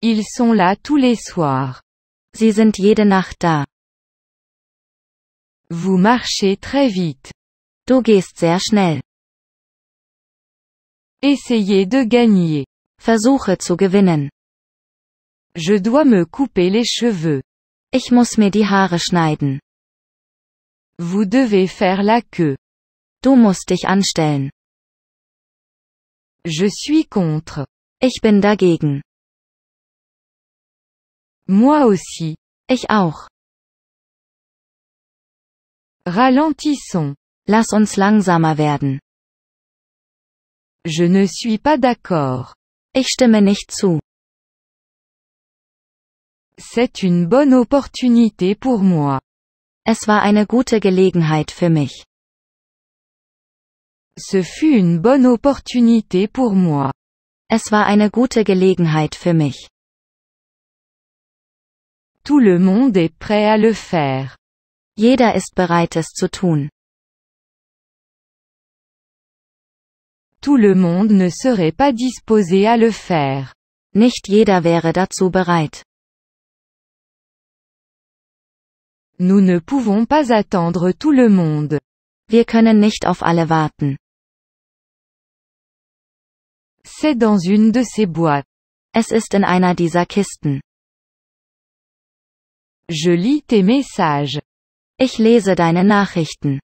Ils sont là tous les soirs. Sie sind jede Nacht da. Vous marchez très vite. Du gehst sehr schnell. Essayez de gagner. Versuche zu gewinnen. Je dois me couper les cheveux. Ich muss mir die Haare schneiden. Vous devez faire la queue. Du musst dich anstellen. Je suis contre. Ich bin dagegen. Moi aussi. Ich auch. Ralentissons. Lass uns langsamer werden. Je ne suis pas d'accord. Ich stimme nicht zu. C'est une bonne opportunité pour moi. Es war eine gute Gelegenheit für mich. Ce fut une bonne opportunité pour moi. Es war eine gute Gelegenheit für mich. Tout le monde est prêt à le faire. Jeder ist bereit es zu tun. Tout le monde ne serait pas disposé à le faire. Nicht jeder wäre dazu bereit. Nous ne pouvons pas attendre tout le monde. Wir können nicht auf alle warten. C'est dans une de ces boîtes. Es ist in einer dieser Kisten. Je lis tes messages. Ich lese deine Nachrichten.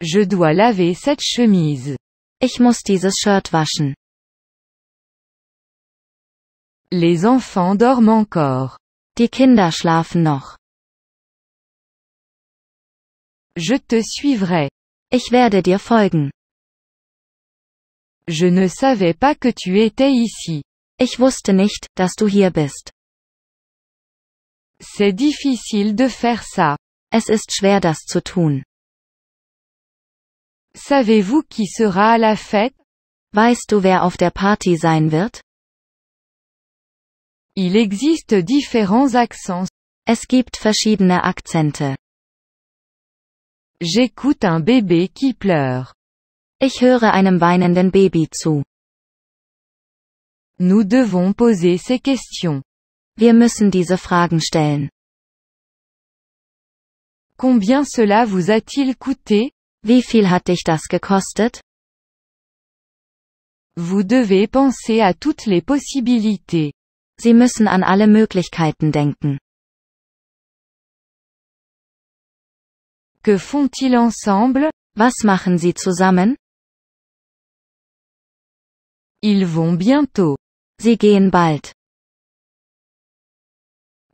Je dois laver cette chemise. Ich muss dieses Shirt waschen. Les enfants dorment encore. Die Kinder schlafen noch. Je te suivrai. Ich werde dir folgen. Je ne savais pas que tu étais ici. Ich wusste nicht, dass du hier bist. C'est difficile de faire ça. Es ist schwer das zu tun. Savez-vous qui sera à la fête? Weißt du wer auf der Party sein wird? Il existe différents accents. Es gibt verschiedene Akzente. J'écoute un bébé qui pleure. Ich höre einem weinenden Baby zu. Nous devons poser ces questions. Wir müssen diese Fragen stellen. Combien cela vous a-t-il coûté? Wie viel hat dich das gekostet? Vous devez penser à toutes les possibilités. Sie müssen an alle Möglichkeiten denken. Que font-ils ensemble? Was machen sie zusammen? Ils vont bientôt. Sie gehen bald.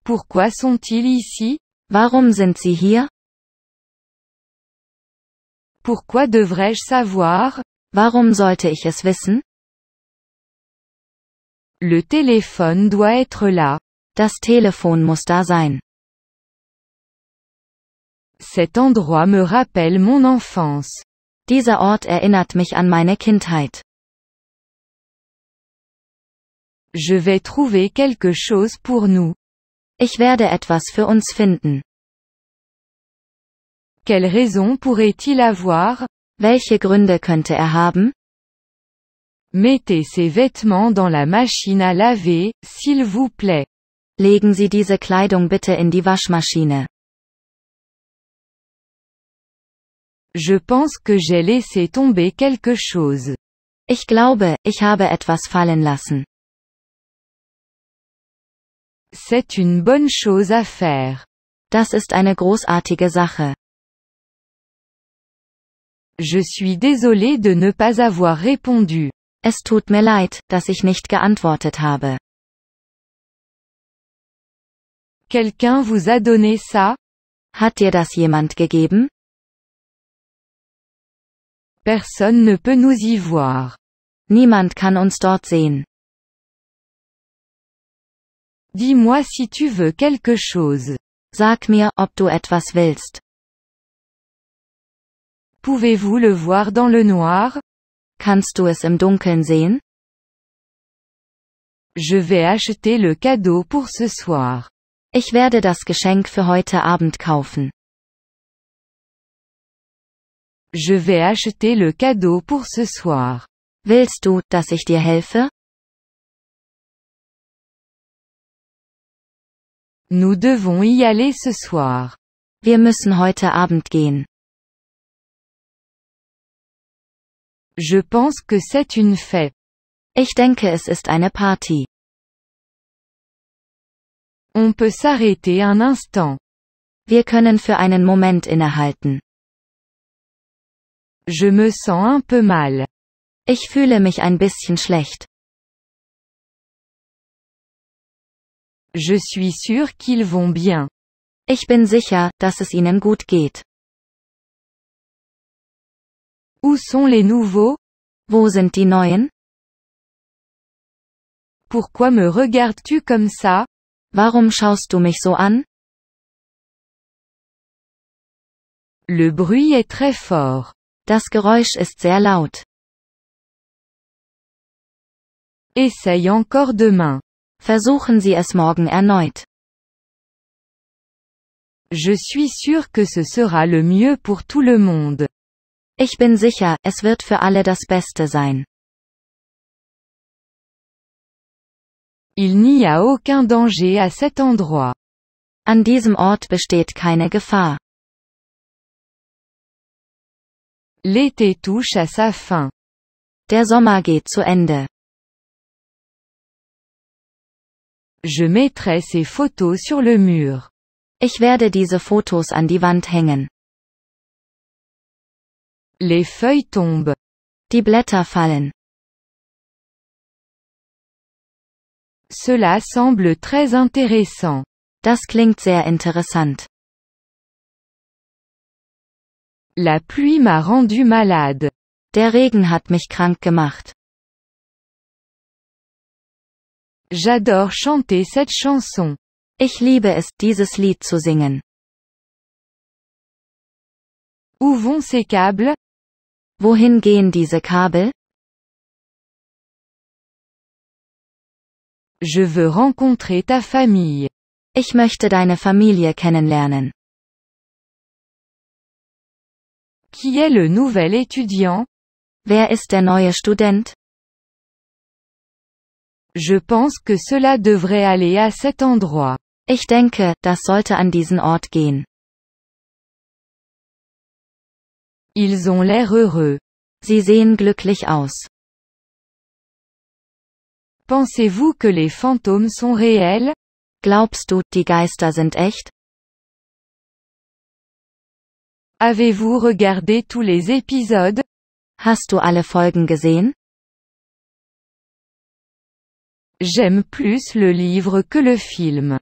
Pourquoi sont-ils ici? Warum sind sie hier? Pourquoi devrais-je savoir? Warum sollte ich es wissen? Le téléphone doit être là. Das Telefon muss da sein. Cet endroit me rappelle mon enfance. Dieser Ort erinnert mich an meine Kindheit. Je vais trouver quelque chose pour nous. Ich werde etwas für uns finden. Quelle raison pourrait-il avoir? Welche Gründe könnte er haben? Mettez ces vêtements dans la machine à laver, s'il vous plaît. Legen Sie diese Kleidung bitte in die Waschmaschine. Je pense que j'ai laissé tomber quelque chose. Ich glaube, ich habe etwas fallen lassen. C'est une bonne chose à faire. Das ist eine großartige Sache. Je suis désolé de ne pas avoir répondu. Es tut mir leid, dass ich nicht geantwortet habe. Quelqu'un vous a donné ça? Hat dir das jemand gegeben? Personne ne peut nous y voir. Niemand kann uns dort sehen. Dis-moi si tu veux quelque chose. Sag mir, ob du etwas willst. Pouvez-vous le voir dans le noir? Kannst du es im Dunkeln sehen? Je vais acheter le cadeau pour ce soir. Ich werde das Geschenk für heute Abend kaufen. Je vais acheter le cadeau pour ce soir. Willst du, dass ich dir helfe? Nous devons y aller ce soir. Wir müssen heute Abend gehen. Je pense que c'est une fête. Ich denke, es ist eine Party. On peut s'arrêter un instant. Wir können für einen Moment innehalten. Je me sens un peu mal. Ich fühle mich ein bisschen schlecht. Je suis sûr qu'ils vont bien. Ich bin sicher, dass es ihnen gut geht. Où sont les nouveaux? Wo sind die neuen? Pourquoi me regardes-tu comme ça? Warum schaust du mich so an? Le bruit est très fort. Das Geräusch ist sehr laut. Essaye encore demain. Versuchen Sie es morgen erneut. Je suis sûr que ce sera le mieux pour tout le monde. Ich bin sicher, es wird für alle das Beste sein. Il n'y a aucun danger à cet endroit. An diesem Ort besteht keine Gefahr. L'été touche à sa fin. Der Sommer geht zu Ende. Je mettrai ces photos sur le mur. Ich werde diese Fotos an die Wand hängen. Les feuilles tombent. Die Blätter fallen. Cela semble très intéressant. Das klingt sehr interessant. La pluie m'a rendu malade. Der Regen hat mich krank gemacht. J'adore chanter cette chanson. Ich liebe es, dieses Lied zu singen. Où vont ces câbles? Wohin gehen diese Kabel? Je veux rencontrer ta famille. Ich möchte deine Familie kennenlernen. Qui est le nouvel étudiant? Wer ist der neue Student? Je pense que cela devrait aller à cet endroit. Ich denke, das sollte an diesen Ort gehen. Ils ont l'air heureux. Sie sehen glücklich aus. Pensez-vous que les fantômes sont réels? Glaubst du, die Geister sind echt? Avez-vous regardé tous les épisodes? Hast du alle Folgen gesehen? J'aime plus le livre que le film.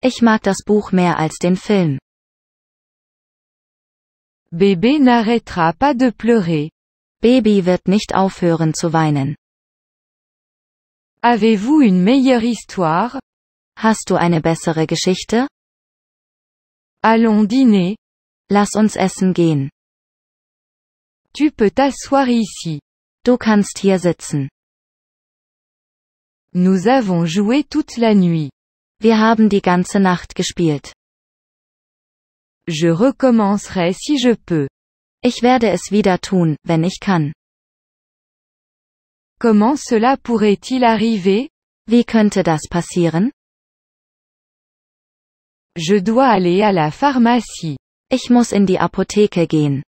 Ich mag das Buch mehr als den Film. Bébé n'arrêtera pas de pleurer. Baby wird nicht aufhören zu weinen. Avez-vous une meilleure histoire? Hast du eine bessere Geschichte? Allons dîner. Lass uns essen gehen. Tu peux t'asseoir ici. Du kannst hier sitzen. Nous avons joué toute la nuit. Wir haben die ganze Nacht gespielt. Je recommencerai si je peux. Ich werde es wieder tun, wenn ich kann. Comment cela pourrait-il arriver? Wie könnte das passieren? Je dois aller à la pharmacie. Ich muss in die Apotheke gehen.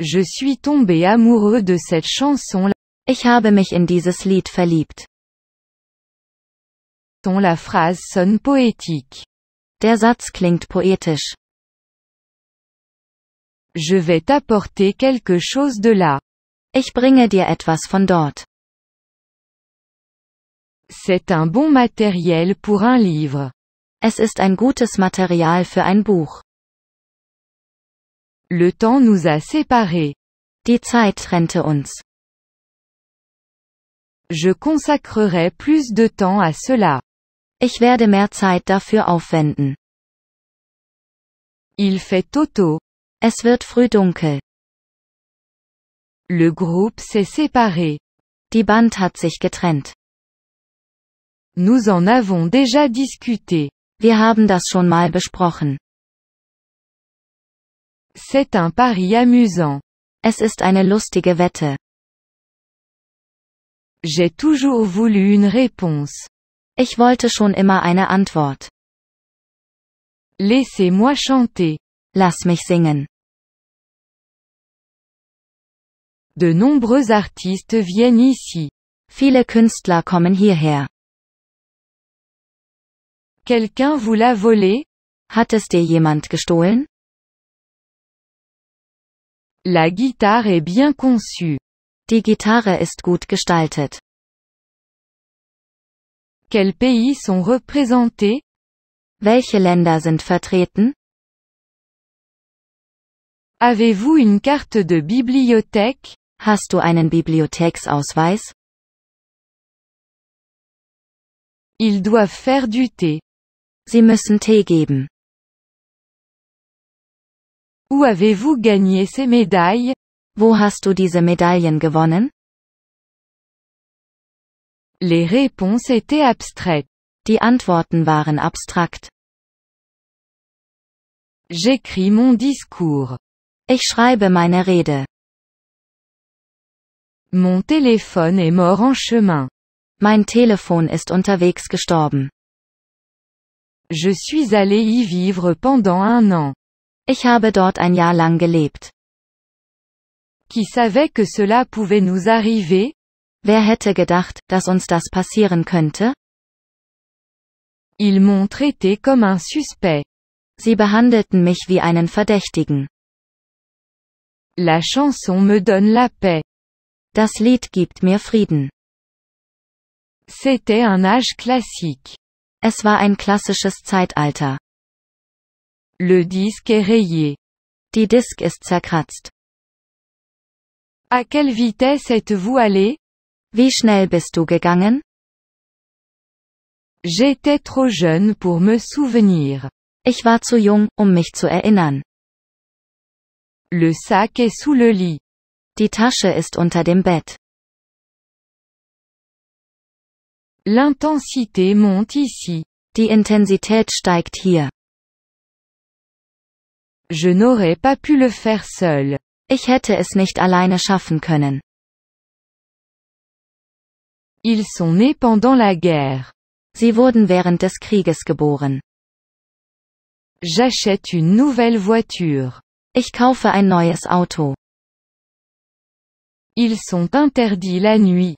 Je suis tombé amoureux de cette chanson. Ich habe mich in dieses Lied verliebt. Ton La phrase sonne poétique. Der Satz klingt poetisch. Je vais t'apporter quelque chose de là. Ich bringe dir etwas von dort. C'est un bon matériel pour un livre. Es ist ein gutes Material für ein Buch. Le temps nous a séparés. Die Zeit trennte uns. Je consacrerai plus de temps à cela. Ich werde mehr Zeit dafür aufwenden. Il fait tôt-tôt. Es wird früh dunkel. Le groupe s'est séparé. Die Band hat sich getrennt. Nous en avons déjà discuté. Wir haben das schon mal besprochen. C'est un pari amusant. Es ist eine lustige Wette. J'ai toujours voulu une réponse. Ich wollte schon immer eine Antwort. Laissez-moi chanter. Lass mich singen. De nombreux artistes viennent ici. Viele Künstler kommen hierher. Quelqu'un vous l'a volé? Hat es dir jemand gestohlen? La guitare est bien conçue. Die Gitarre ist gut gestaltet. Quel pays sont représentés? Welche Länder sind vertreten? Avez-vous une carte de bibliothèque? Hast du einen Bibliotheksausweis? Ils doivent faire du thé. Sie müssen Tee geben. Où avez-vous gagné ces médailles? Wo hast du diese Medaillen gewonnen? Les réponses étaient abstraites. Die Antworten waren abstrakt. J'écris mon discours. Ich schreibe meine Rede. Mon téléphone est mort en chemin. Mein Telefon ist unterwegs gestorben. Je suis allé y vivre pendant un an. Ich habe dort ein Jahr lang gelebt. Qui savait que cela pouvait nous arriver? Wer hätte gedacht, dass uns das passieren könnte? Ils m'ont traité comme un suspect. Sie behandelten mich wie einen Verdächtigen. La chanson me donne la paix. Das Lied gibt mir Frieden. C'était un âge classique. Es war ein klassisches Zeitalter. Le disque est rayé. Die Disc ist zerkratzt. À quelle vitesse êtes-vous allé? Wie schnell bist du gegangen? J'étais trop jeune pour me souvenir. Ich war zu jung, um mich zu erinnern. Le sac est sous le lit. Die Tasche ist unter dem Bett. L'intensité monte ici. Die Intensität steigt hier. Je n'aurais pas pu le faire seul. Ich hätte es nicht alleine schaffen können. Ils sont nés pendant la guerre. Sie wurden während des Krieges geboren. J'achète une nouvelle voiture. Ich kaufe ein neues Auto. Ils sont interdits la nuit.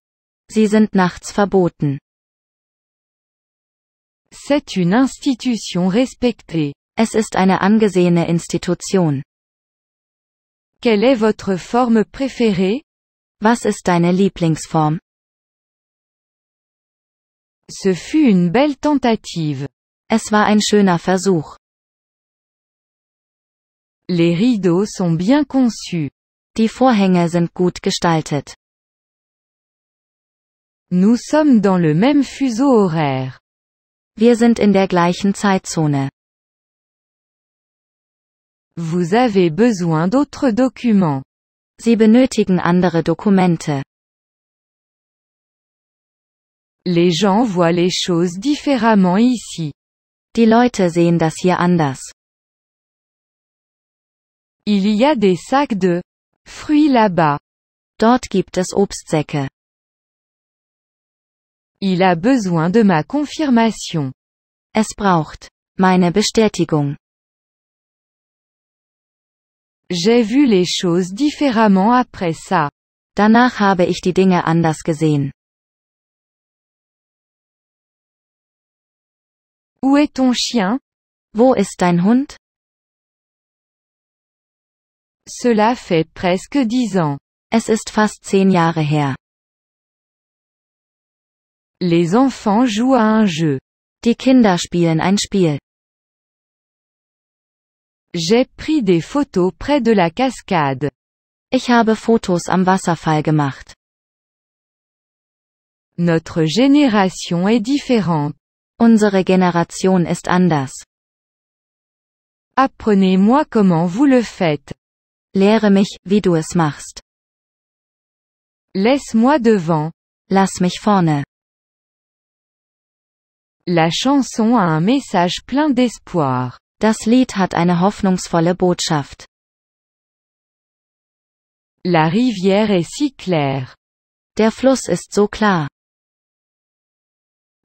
Sie sind nachts verboten. C'est une institution respectée. Es ist eine angesehene Institution. Quelle est votre forme préférée? Was ist deine Lieblingsform? Ce fut une belle tentative. Es war ein schöner Versuch. Les rideaux sont bien conçus. Die Vorhänge sind gut gestaltet. Nous sommes dans le même fuseau horaire. Wir sind in der gleichen Zeitzone. Vous avez besoin d'autres documents. Sie benötigen andere Dokumente. Les gens voient les choses différemment ici. Die Leute sehen das hier anders. Il y a des sacs de fruits là-bas. Dort gibt es Obstsäcke. Il a besoin de ma confirmation. Es braucht meine Bestätigung. J'ai vu les choses différemment après ça. Danach habe ich die Dinge anders gesehen. Où est ton chien? Wo ist dein Hund? Cela fait presque dix ans. Es ist fast zehn Jahre her. Les enfants jouent à un jeu. Die Kinder spielen ein Spiel. J'ai pris des photos près de la cascade. Ich habe Fotos am Wasserfall gemacht. Notre génération est différente. Unsere Generation ist anders. Apprenez-moi comment vous le faites. Lehre mich, wie du es machst. Laisse-moi devant. Lass mich vorne. La chanson a un message plein d'espoir. Das Lied hat eine hoffnungsvolle Botschaft. La rivière est si claire. Der Fluss ist so klar.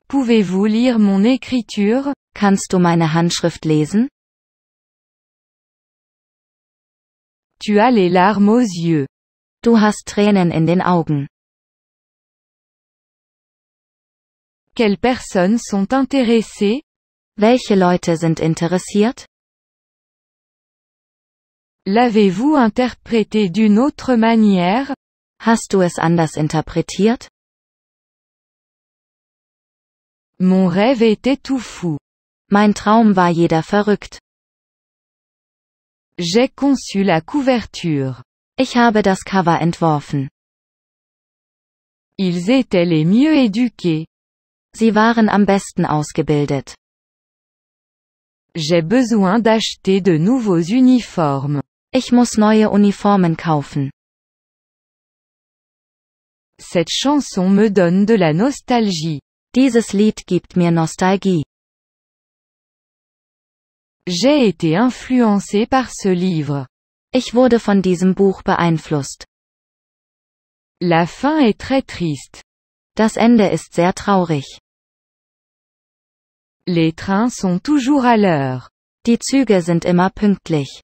Pouvez-vous lire mon écriture? Kannst du meine Handschrift lesen? Tu as les larmes aux yeux. Du hast Tränen in den Augen. Quelles personnes sont intéressées? Welche Leute sind interessiert? L'avez-vous interprété d'une autre manière? Hast du es anders interpretiert? Mon rêve était tout fou. Mein Traum war jeder verrückt. J'ai conçu la couverture. Ich habe das Cover entworfen. Ils étaient les mieux éduqués. Sie waren am besten ausgebildet. J'ai besoin d'acheter de nouveaux uniformes. Ich muss neue Uniformen kaufen. Cette chanson me donne de la nostalgie. Dieses Lied gibt mir Nostalgie. J'ai été influencé par ce livre. Ich wurde von diesem Buch beeinflusst. La fin est très triste. Das Ende ist sehr traurig. Les trains sont toujours à l'heure. Die Züge sind immer pünktlich.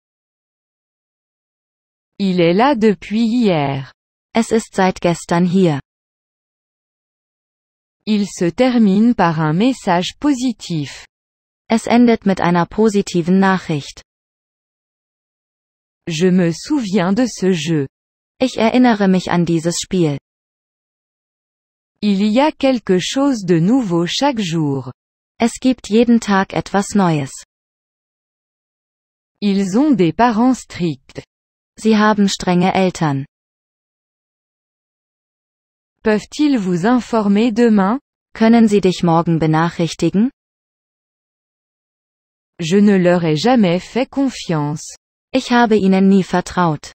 Il est là depuis hier. Es ist seit gestern hier. Il se termine par un message positif. Es endet mit einer positiven Nachricht. Je me souviens de ce jeu. Ich erinnere mich an dieses Spiel. Il y a quelque chose de nouveau chaque jour. Es gibt jeden Tag etwas Neues. Ils ont des parents stricts. Sie haben strenge Eltern. Peuvent-ils vous informer demain? Können sie dich morgen benachrichtigen? Je ne leur ai jamais fait confiance. Ich habe ihnen nie vertraut.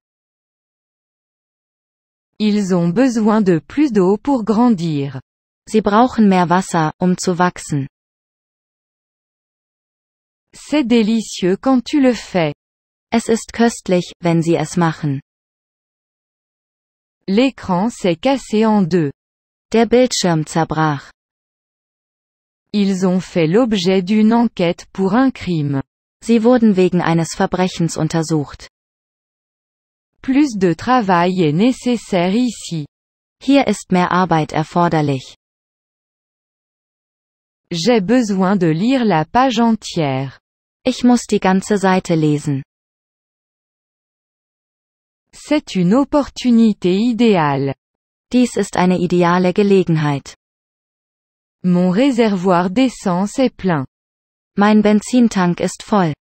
Ils ont besoin de plus d'eau pour grandir. Sie brauchen mehr Wasser, um zu wachsen. C'est délicieux quand tu le fais. Es ist köstlich, wenn Sie es machen. L'écran s'est cassé en deux. Der Bildschirm zerbrach. Ils ont fait l'objet d'une enquête pour un crime. Sie wurden wegen eines Verbrechens untersucht. Plus de travail est nécessaire ici. Hier ist mehr Arbeit erforderlich. J'ai besoin de lire la page entière. Ich muss die ganze Seite lesen. C'est une opportunité idéale. Dies ist eine ideale Gelegenheit. Mon réservoir d'essence est plein. Mein Benzintank ist voll.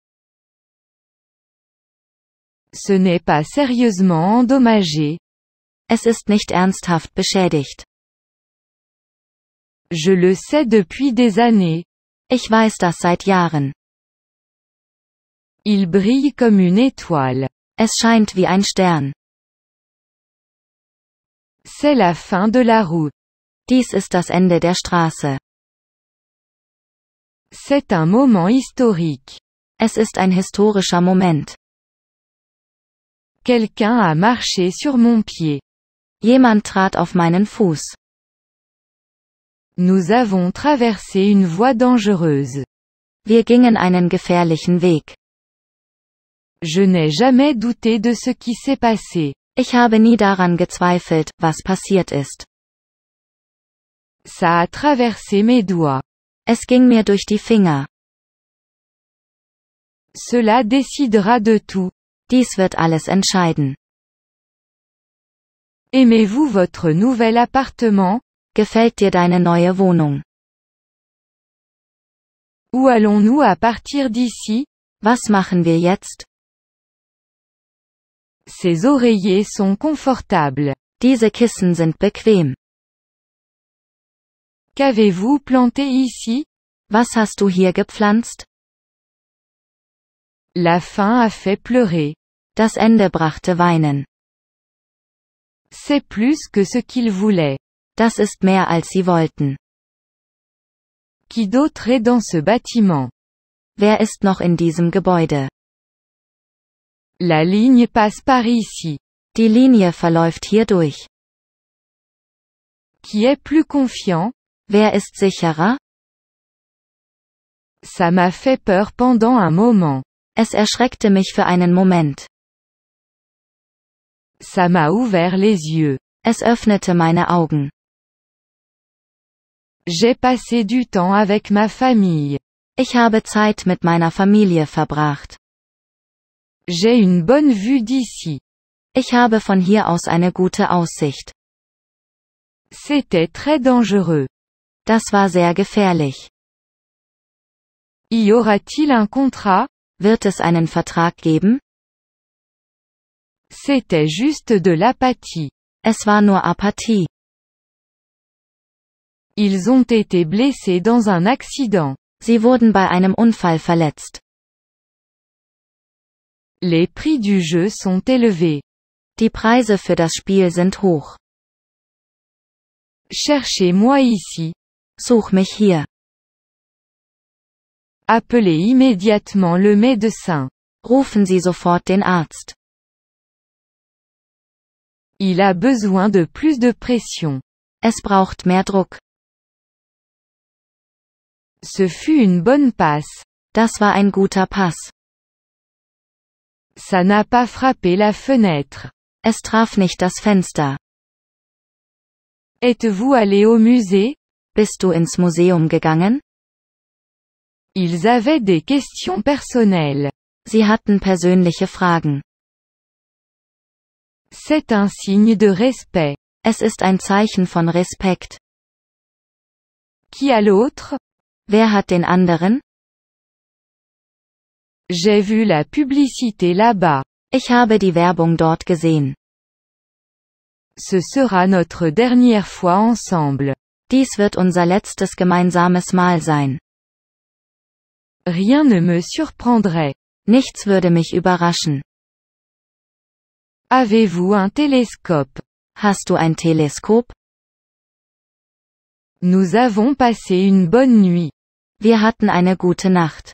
Ce n'est pas sérieusement endommagé. Es ist nicht ernsthaft beschädigt. Je le sais depuis des années. Ich weiß das seit Jahren. Il brille comme une étoile. Es scheint wie ein Stern. C'est la fin de la route. Dies ist das Ende der Straße. C'est un moment historique. Es ist ein historischer Moment. Quelqu'un a marché sur mon pied. Jemand trat auf meinen Fuß. Nous avons traversé une voie dangereuse. Wir gingen einen gefährlichen Weg. Je n'ai jamais douté de ce qui s'est passé. Ich habe nie daran gezweifelt, was passiert ist. Ça a traversé mes doigts. Es ging mir durch die Finger. Cela décidera de tout. Dies wird alles entscheiden. Aimez-vous votre nouvel appartement? Gefällt dir deine neue Wohnung? Où allons-nous à partir d'ici? Was machen wir jetzt? Ces oreillers sont confortables. Diese Kissen sind bequem. Qu'avez-vous planté ici? Was hast du hier gepflanzt? La fin a fait pleurer. Das Ende brachte weinen. C'est plus que ce qu'ils voulaient. Das ist mehr als sie wollten. Qui d'autre est dans ce bâtiment? Wer ist noch in diesem Gebäude? La ligne passe par ici. Die Linie verläuft hier durch. Qui est plus confiant? Wer ist sicherer? Ça m'a fait peur pendant un moment. Es erschreckte mich für einen Moment. Ça m'a ouvert les yeux. Es öffnete meine Augen. J'ai passé du temps avec ma famille. Ich habe Zeit mit meiner Familie verbracht. J'ai une bonne vue d'ici. Ich habe von hier aus eine gute Aussicht. C'était très dangereux. Das war sehr gefährlich. Y aura-t-il un contrat? Wird es einen Vertrag geben? C'était juste de l'apathie. Es war nur Apathie. Ils ont été blessés dans un accident. Sie wurden bei einem Unfall verletzt. Les prix du jeu sont élevés. Die Preise für das Spiel sind hoch. Cherchez-moi ici. Such mich hier. Appelez immédiatement le médecin. Rufen Sie sofort den Arzt. Il a besoin de plus de pression. Es braucht mehr Druck. Ce fut une bonne passe. Das war ein guter Pass. Ça n'a pas frappé la fenêtre. Es traf nicht das Fenster. Êtes-vous allé au musée? Bist du ins Museum gegangen? Ils avaient des questions personnelles. Sie hatten persönliche Fragen. C'est un signe de respect. Es ist ein Zeichen von Respekt. Qui a l'autre? Wer hat den anderen? J'ai vu la publicité là-bas. Ich habe die Werbung dort gesehen. Ce sera notre dernière fois ensemble. Dies wird unser letztes gemeinsames Mal sein. Rien ne me surprendrait. Nichts würde mich überraschen. Avez-vous un télescope? Hast du ein Teleskop? Nous avons passé une bonne nuit. Wir hatten eine gute Nacht.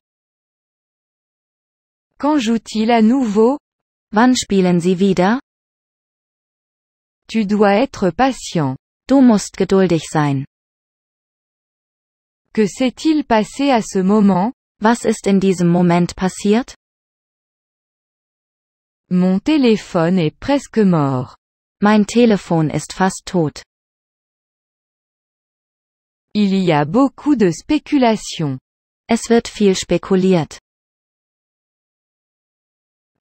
Quand joue-t-il à nouveau? Wann spielen sie wieder? Tu dois être patient. Du musst geduldig sein. Que s'est-il passé à ce moment? Was ist in diesem Moment passiert? Mon téléphone est presque mort. Mein Telefon ist fast tot. Il y a beaucoup de spéculation. Es wird viel spekuliert.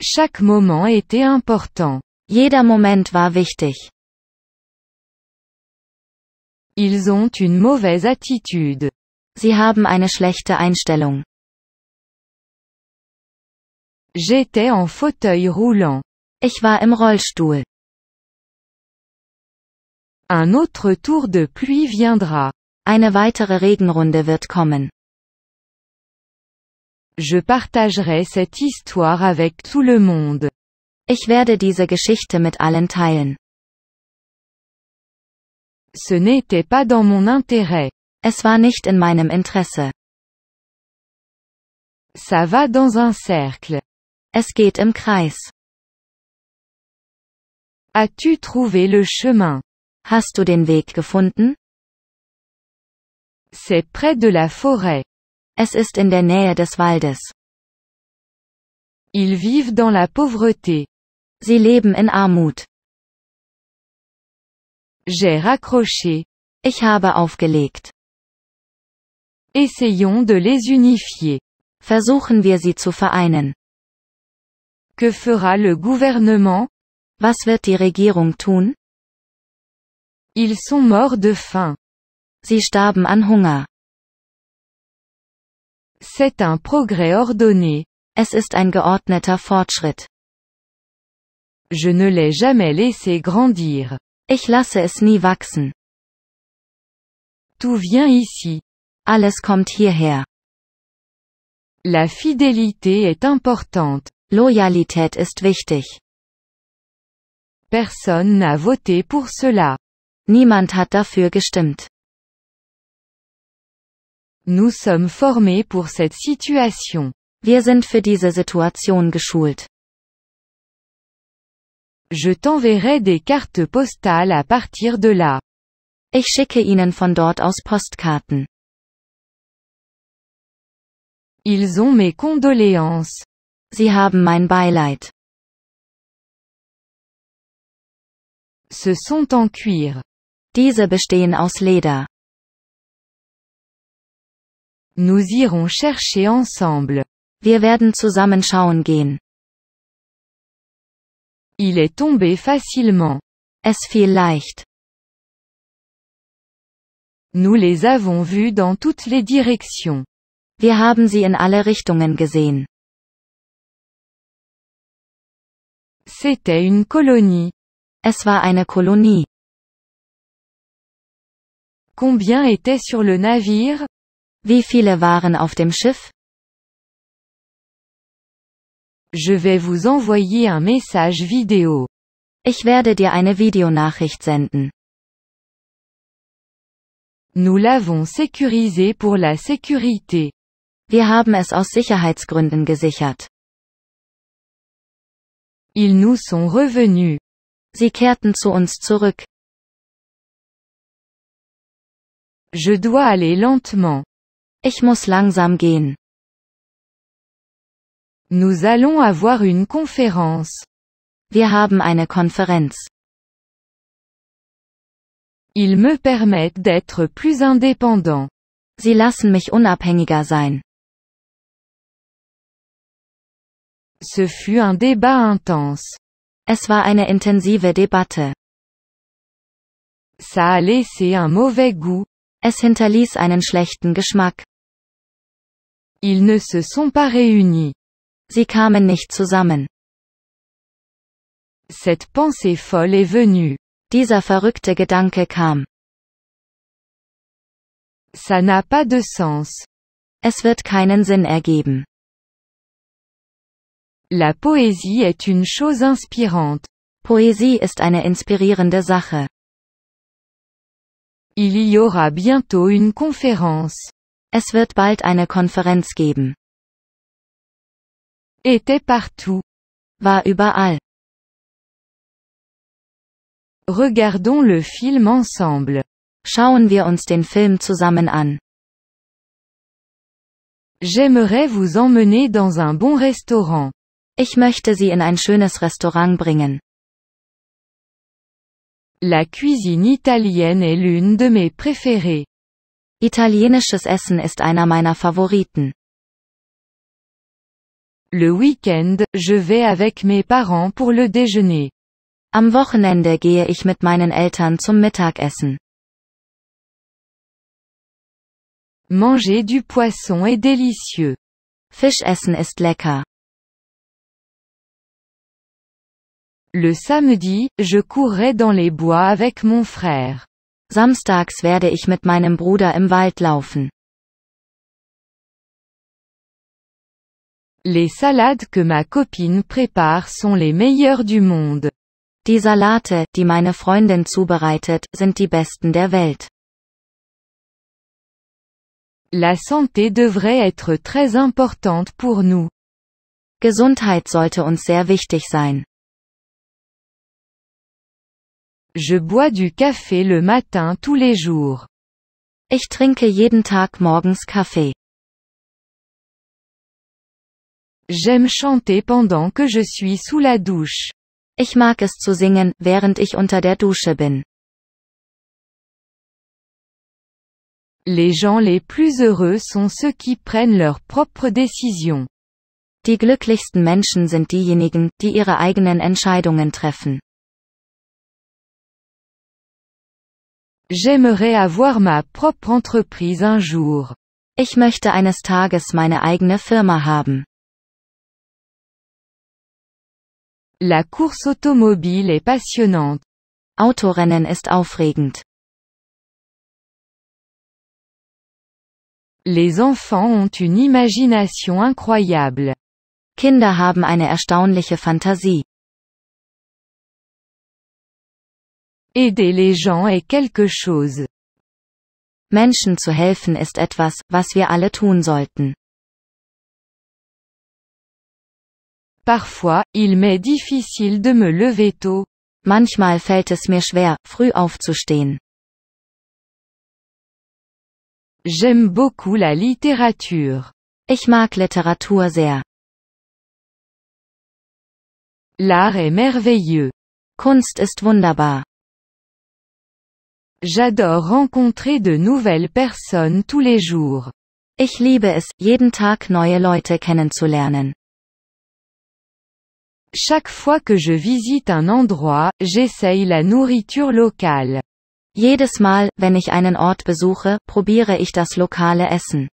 Chaque moment était important. Jeder Moment war wichtig. Ils ont une mauvaise attitude. Sie haben eine schlechte Einstellung. J'étais en fauteuil roulant. Ich war im Rollstuhl. Un autre tour de pluie viendra. Eine weitere Regenrunde wird kommen. Je partagerai cette histoire avec tout le monde. Ich werde diese Geschichte mit allen teilen. Ce n'était pas dans mon intérêt. Es war nicht in meinem Interesse. Ça va dans un cercle. Es geht im Kreis. As-tu trouvé le chemin? Hast du den Weg gefunden? C'est près de la forêt. Es ist in der Nähe des Waldes. Ils vivent dans la pauvreté. Sie leben in Armut. J'ai raccroché. Ich habe aufgelegt. Essayons de les unifier. Versuchen wir sie zu vereinen. Que fera le gouvernement? Was wird die Regierung tun? Ils sont morts de faim. Sie starben an Hunger. C'est un progrès ordonné. Es ist ein geordneter Fortschritt. Je ne l'ai jamais laissé grandir. Ich lasse es nie wachsen. Tout vient ici. Alles kommt hierher. La fidélité est importante. Loyalität ist wichtig. Personne n'a voté pour cela. Niemand hat dafür gestimmt. Nous sommes formés pour cette situation. Wir sind für diese Situation geschult. Je t'enverrai des cartes postales à partir de là. Ich schicke Ihnen von dort aus Postkarten. Ils ont mes condoléances. Sie haben mein Beileid. Ce sont en cuir. Diese bestehen aus Leder. Nous irons chercher ensemble. Wir werden zusammen schauen gehen. Il est tombé facilement. Es fiel leicht. Nous les avons vus dans toutes les directions. Wir haben sie in alle Richtungen gesehen. C'était une colonie. Es war eine Kolonie. Combien étaient sur le navire Wie viele waren auf dem Schiff? Je vais vous envoyer un message vidéo. Ich werde dir eine Videonachricht senden. Nous l'avons sécurisé pour la sécurité. Wir haben es aus Sicherheitsgründen gesichert. Ils nous sont revenus. Sie kehrten zu uns zurück. Je dois aller lentement. Ich muss langsam gehen. Nous allons avoir une conférence. Wir haben eine Konferenz. Ils me permettent d'être plus indépendant. Sie lassen mich unabhängiger sein. Ce fut un débat intense. Es war eine intensive Debatte. Ça a laissé un mauvais goût. Es hinterließ einen schlechten Geschmack. Ils ne se sont pas réunis. Sie kamen nicht zusammen. Cette pensée folle est venue. Dieser verrückte Gedanke kam. Ça n'a pas de sens. Es wird keinen Sinn ergeben. La Poésie est une chose inspirante. Poésie ist eine inspirierende Sache. Il y aura bientôt une conférence. Es wird bald eine Konferenz geben. Était partout. War überall. Regardons le film ensemble. Schauen wir uns den Film zusammen an. J'aimerais vous emmener dans un bon restaurant. Ich möchte Sie in ein schönes Restaurant bringen. La cuisine italienne est l'une de mes préférées. Italienisches Essen ist einer meiner Favoriten. Le week-end, je vais avec mes parents pour le déjeuner. Am Wochenende gehe ich mit meinen Eltern zum Mittagessen. Manger du poisson est délicieux. Fischessen ist lecker. Le samedi, je courrai dans les bois avec mon frère. Samstags werde ich mit meinem Bruder im Wald laufen. Les salades que ma copine prépare sont les meilleures du monde. Die Salate, die meine Freundin zubereitet, sind die besten der Welt. La santé devrait être très importante pour nous. Gesundheit sollte uns sehr wichtig sein. Je bois du café le matin tous les jours. Ich trinke jeden Tag morgens Kaffee. J'aime chanter pendant que je suis sous la douche. Ich mag es zu singen, während ich unter der Dusche bin. Les gens les plus heureux sont ceux qui prennent leurs propres décisions. Die glücklichsten Menschen sind diejenigen, die ihre eigenen Entscheidungen treffen. J'aimerais avoir ma propre entreprise un jour. Ich möchte eines Tages meine eigene Firma haben. La course automobile est passionnante. Autorennen ist aufregend. Les enfants ont une imagination incroyable. Kinder haben eine erstaunliche Fantasie. Aider les gens est quelque chose. Menschen zu helfen ist etwas, was wir alle tun sollten. Parfois, il m'est difficile de me lever tôt. Manchmal fällt es mir schwer, früh aufzustehen. J'aime beaucoup la littérature. Ich mag Literatur sehr. L'art est merveilleux. Kunst ist wunderbar. J'adore rencontrer de nouvelles personnes tous les jours. Ich liebe es, jeden Tag neue Leute kennenzulernen. Chaque fois que je visite un endroit, j'essaye la nourriture locale. Jedes Mal, wenn ich einen Ort besuche, probiere ich das lokale Essen.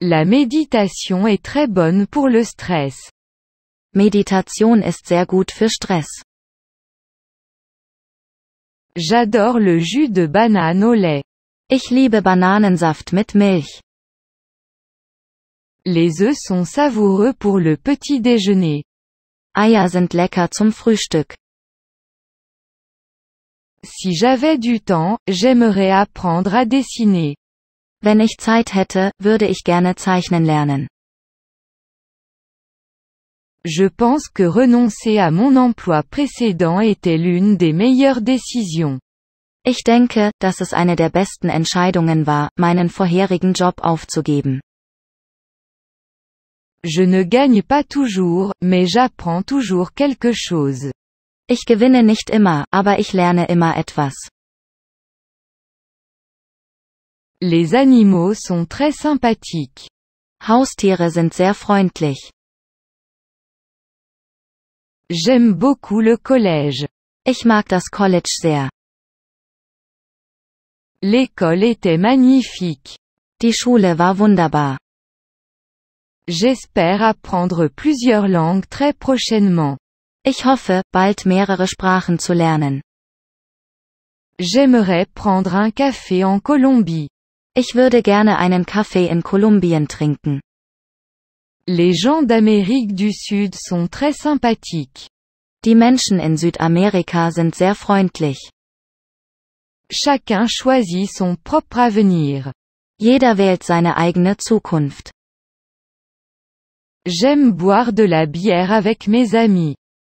La méditation est très bonne pour le stress. Meditation ist sehr gut für Stress. J'adore le jus de banane au lait. Ich liebe Bananensaft mit Milch. Les œufs sont savoureux pour le petit déjeuner. Eier sind lecker zum Frühstück. Si j'avais du temps, j'aimerais apprendre à dessiner. Wenn ich Zeit hätte, würde ich gerne zeichnen lernen. Je pense que renoncer à mon emploi précédent était l'une des meilleures décisions. Ich denke, dass es eine der besten Entscheidungen war, meinen vorherigen Job aufzugeben. Je ne gagne pas toujours, mais j'apprends toujours quelque chose. Ich gewinne nicht immer, aber ich lerne immer etwas. Les animaux sont très sympathiques. Haustiere sind sehr freundlich. J'aime beaucoup le collège. Ich mag das College sehr. L'école était magnifique. Die Schule war wunderbar. J'espère apprendre plusieurs langues très prochainement. Ich hoffe, bald mehrere Sprachen zu lernen. J'aimerais prendre un café en Colombie. Ich würde gerne einen Kaffee in Kolumbien trinken. Les gens d'Amérique du Sud sont très sympathiques. Die Menschen in Südamerika sind sehr freundlich. Chacun choisit son propre avenir. Jeder wählt seine eigene Zukunft. J'aime boire de la bière avec mes amis.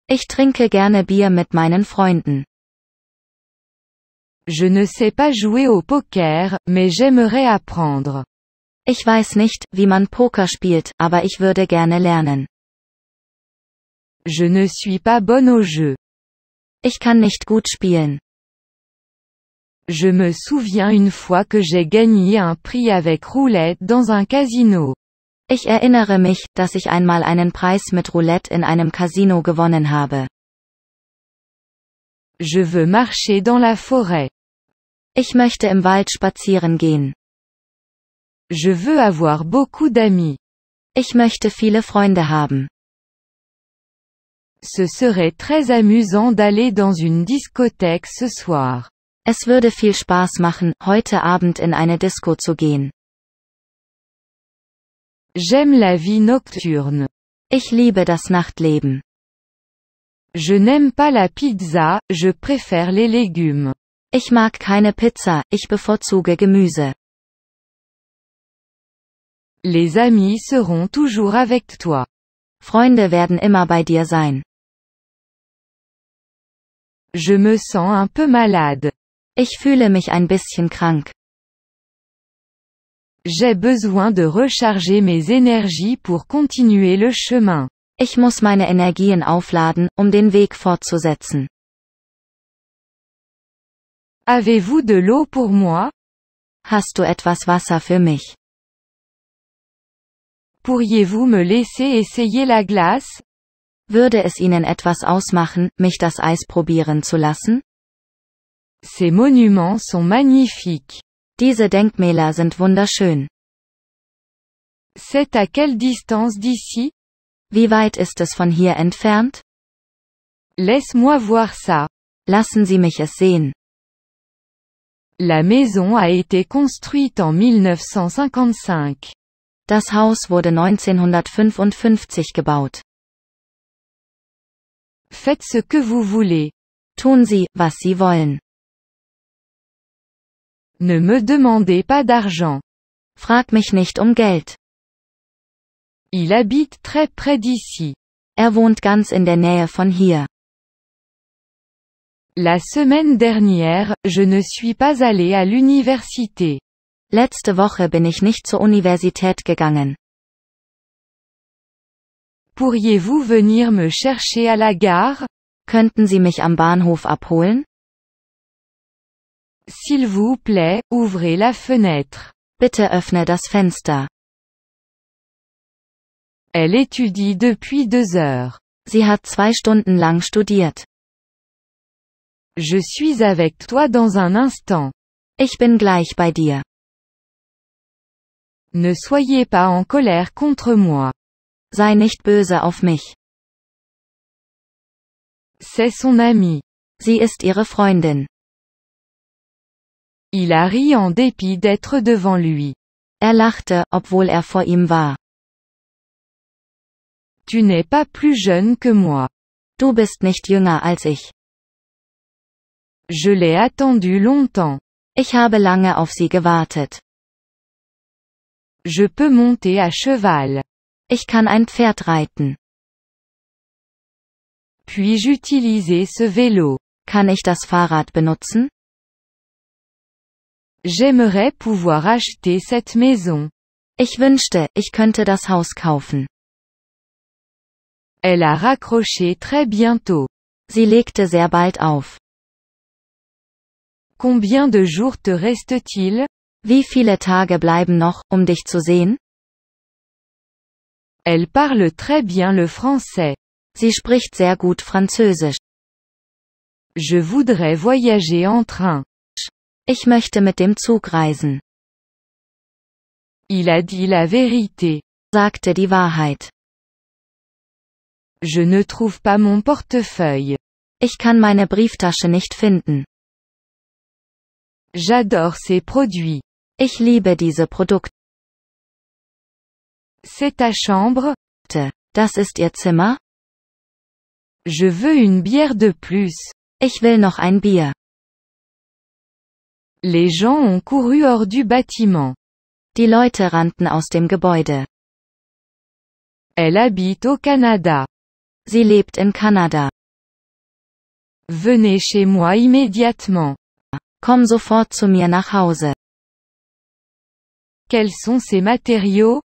Ich trinke gerne Bier mit meinen Freunden. Je ne sais pas jouer au poker, mais j'aimerais apprendre. Ich weiß nicht, wie man Poker spielt, aber ich würde gerne lernen. Je ne suis pas bonne au jeu. Ich kann nicht gut spielen. Je me souviens une fois que j'ai gagné un prix avec roulette dans un casino. Ich erinnere mich, dass ich einmal einen Preis mit Roulette in einem Casino gewonnen habe. Je veux marcher dans la forêt. Ich möchte im Wald spazieren gehen. Je veux avoir beaucoup d'amis. Ich möchte viele Freunde haben. Ce serait très amusant d'aller dans une discothèque ce soir. Es würde viel Spaß machen, heute Abend in eine Disco zu gehen. J'aime la vie nocturne. Ich liebe das Nachtleben. Je n'aime pas la pizza, je préfère les légumes. Ich mag keine Pizza, ich bevorzuge Gemüse. Les amis seront toujours avec toi. Freunde werden immer bei dir sein. Je me sens un peu malade. Ich fühle mich ein bisschen krank. J'ai besoin de recharger mes énergies pour continuer le chemin. Ich muss meine Energien aufladen, um den Weg fortzusetzen. Avez-vous de l'eau pour moi? Hast du etwas Wasser für mich? Pourriez-vous me laisser essayer la glace? Würde es Ihnen etwas ausmachen, mich das Eis probieren zu lassen? Ces monuments sont magnifiques. Diese Denkmäler sind wunderschön. C'est à quelle distance d'ici? Wie weit ist es von hier entfernt? Laisse-moi voir ça. Lassen Sie mich es sehen. La maison a été construite en 1955. Das Haus wurde 1955 gebaut. Faites ce que vous voulez. Tun Sie, was Sie wollen. Ne me demandez pas d'argent. Frag mich nicht um Geld. Il habite très près d'ici. Er wohnt ganz in der Nähe von hier. La semaine dernière, je ne suis pas allé à l'université. Letzte Woche bin ich nicht zur Universität gegangen. Pourriez-vous venir me chercher à la gare? Könnten Sie mich am Bahnhof abholen? S'il vous plaît, ouvrez la fenêtre. Bitte öffne das Fenster. Elle étudie depuis deux heures. Sie hat zwei Stunden lang studiert. Je suis avec toi dans un instant. Ich bin gleich bei dir. Ne soyez pas en colère contre moi. Sei nicht böse auf mich. C'est son ami. Sie ist ihre Freundin. Il a ri en dépit d'être devant lui. Er lachte, obwohl er vor ihm war. Tu n'es pas plus jeune que moi. Du bist nicht jünger als ich. Je l'ai attendu longtemps. Ich habe lange auf sie gewartet. Je peux monter à cheval. Ich kann ein Pferd reiten. Puis-je utiliser ce vélo? Kann ich das Fahrrad benutzen? J'aimerais pouvoir acheter cette maison. Ich wünschte, ich könnte das Haus kaufen. Elle a raccroché très bientôt. Sie legte sehr bald auf. Combien de jours te reste-t-il? Wie viele Tage bleiben noch, um dich zu sehen? Elle parle très bien le français. Sie spricht sehr gut Französisch. Je voudrais voyager en train. Ich möchte mit dem Zug reisen. Il a dit la vérité. Sagte die Wahrheit. Je ne trouve pas mon portefeuille. Ich kann meine Brieftasche nicht finden. J'adore ces produits. Ich liebe diese Produkte. C'est ta chambre? Das ist ihr Zimmer? Je veux une bière de plus. Ich will noch ein Bier. Les gens ont couru hors du bâtiment. Die Leute rannten aus dem Gebäude. Elle habite au Canada. Sie lebt in Kanada. Venez chez moi immédiatement. Komm sofort zu mir nach Hause. Quels sont ces matériaux?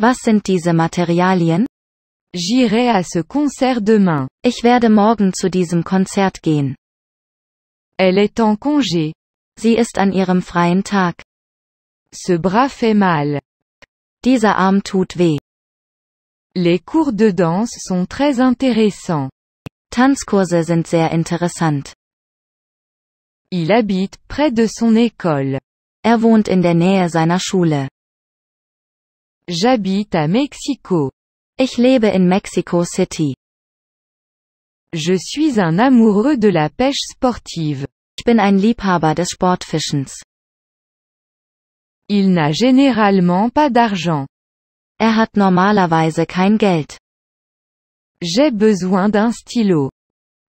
Was sind diese Materialien? J'irai à ce concert demain. Ich werde morgen zu diesem Konzert gehen. Elle est en congé. Sie ist an ihrem freien Tag. Ce bras fait mal. Dieser Arm tut weh. Les cours de danse sont très intéressants. Tanzkurse sind sehr interessant. Il habite près de son école. Er wohnt in der Nähe seiner Schule. J'habite à Mexico. Ich lebe in Mexico City. Je suis un amoureux de la pêche sportive. Ich bin ein Liebhaber des Sportfischens. Il n'a généralement pas d'argent. Er hat normalerweise kein Geld. J'ai besoin d'un stylo.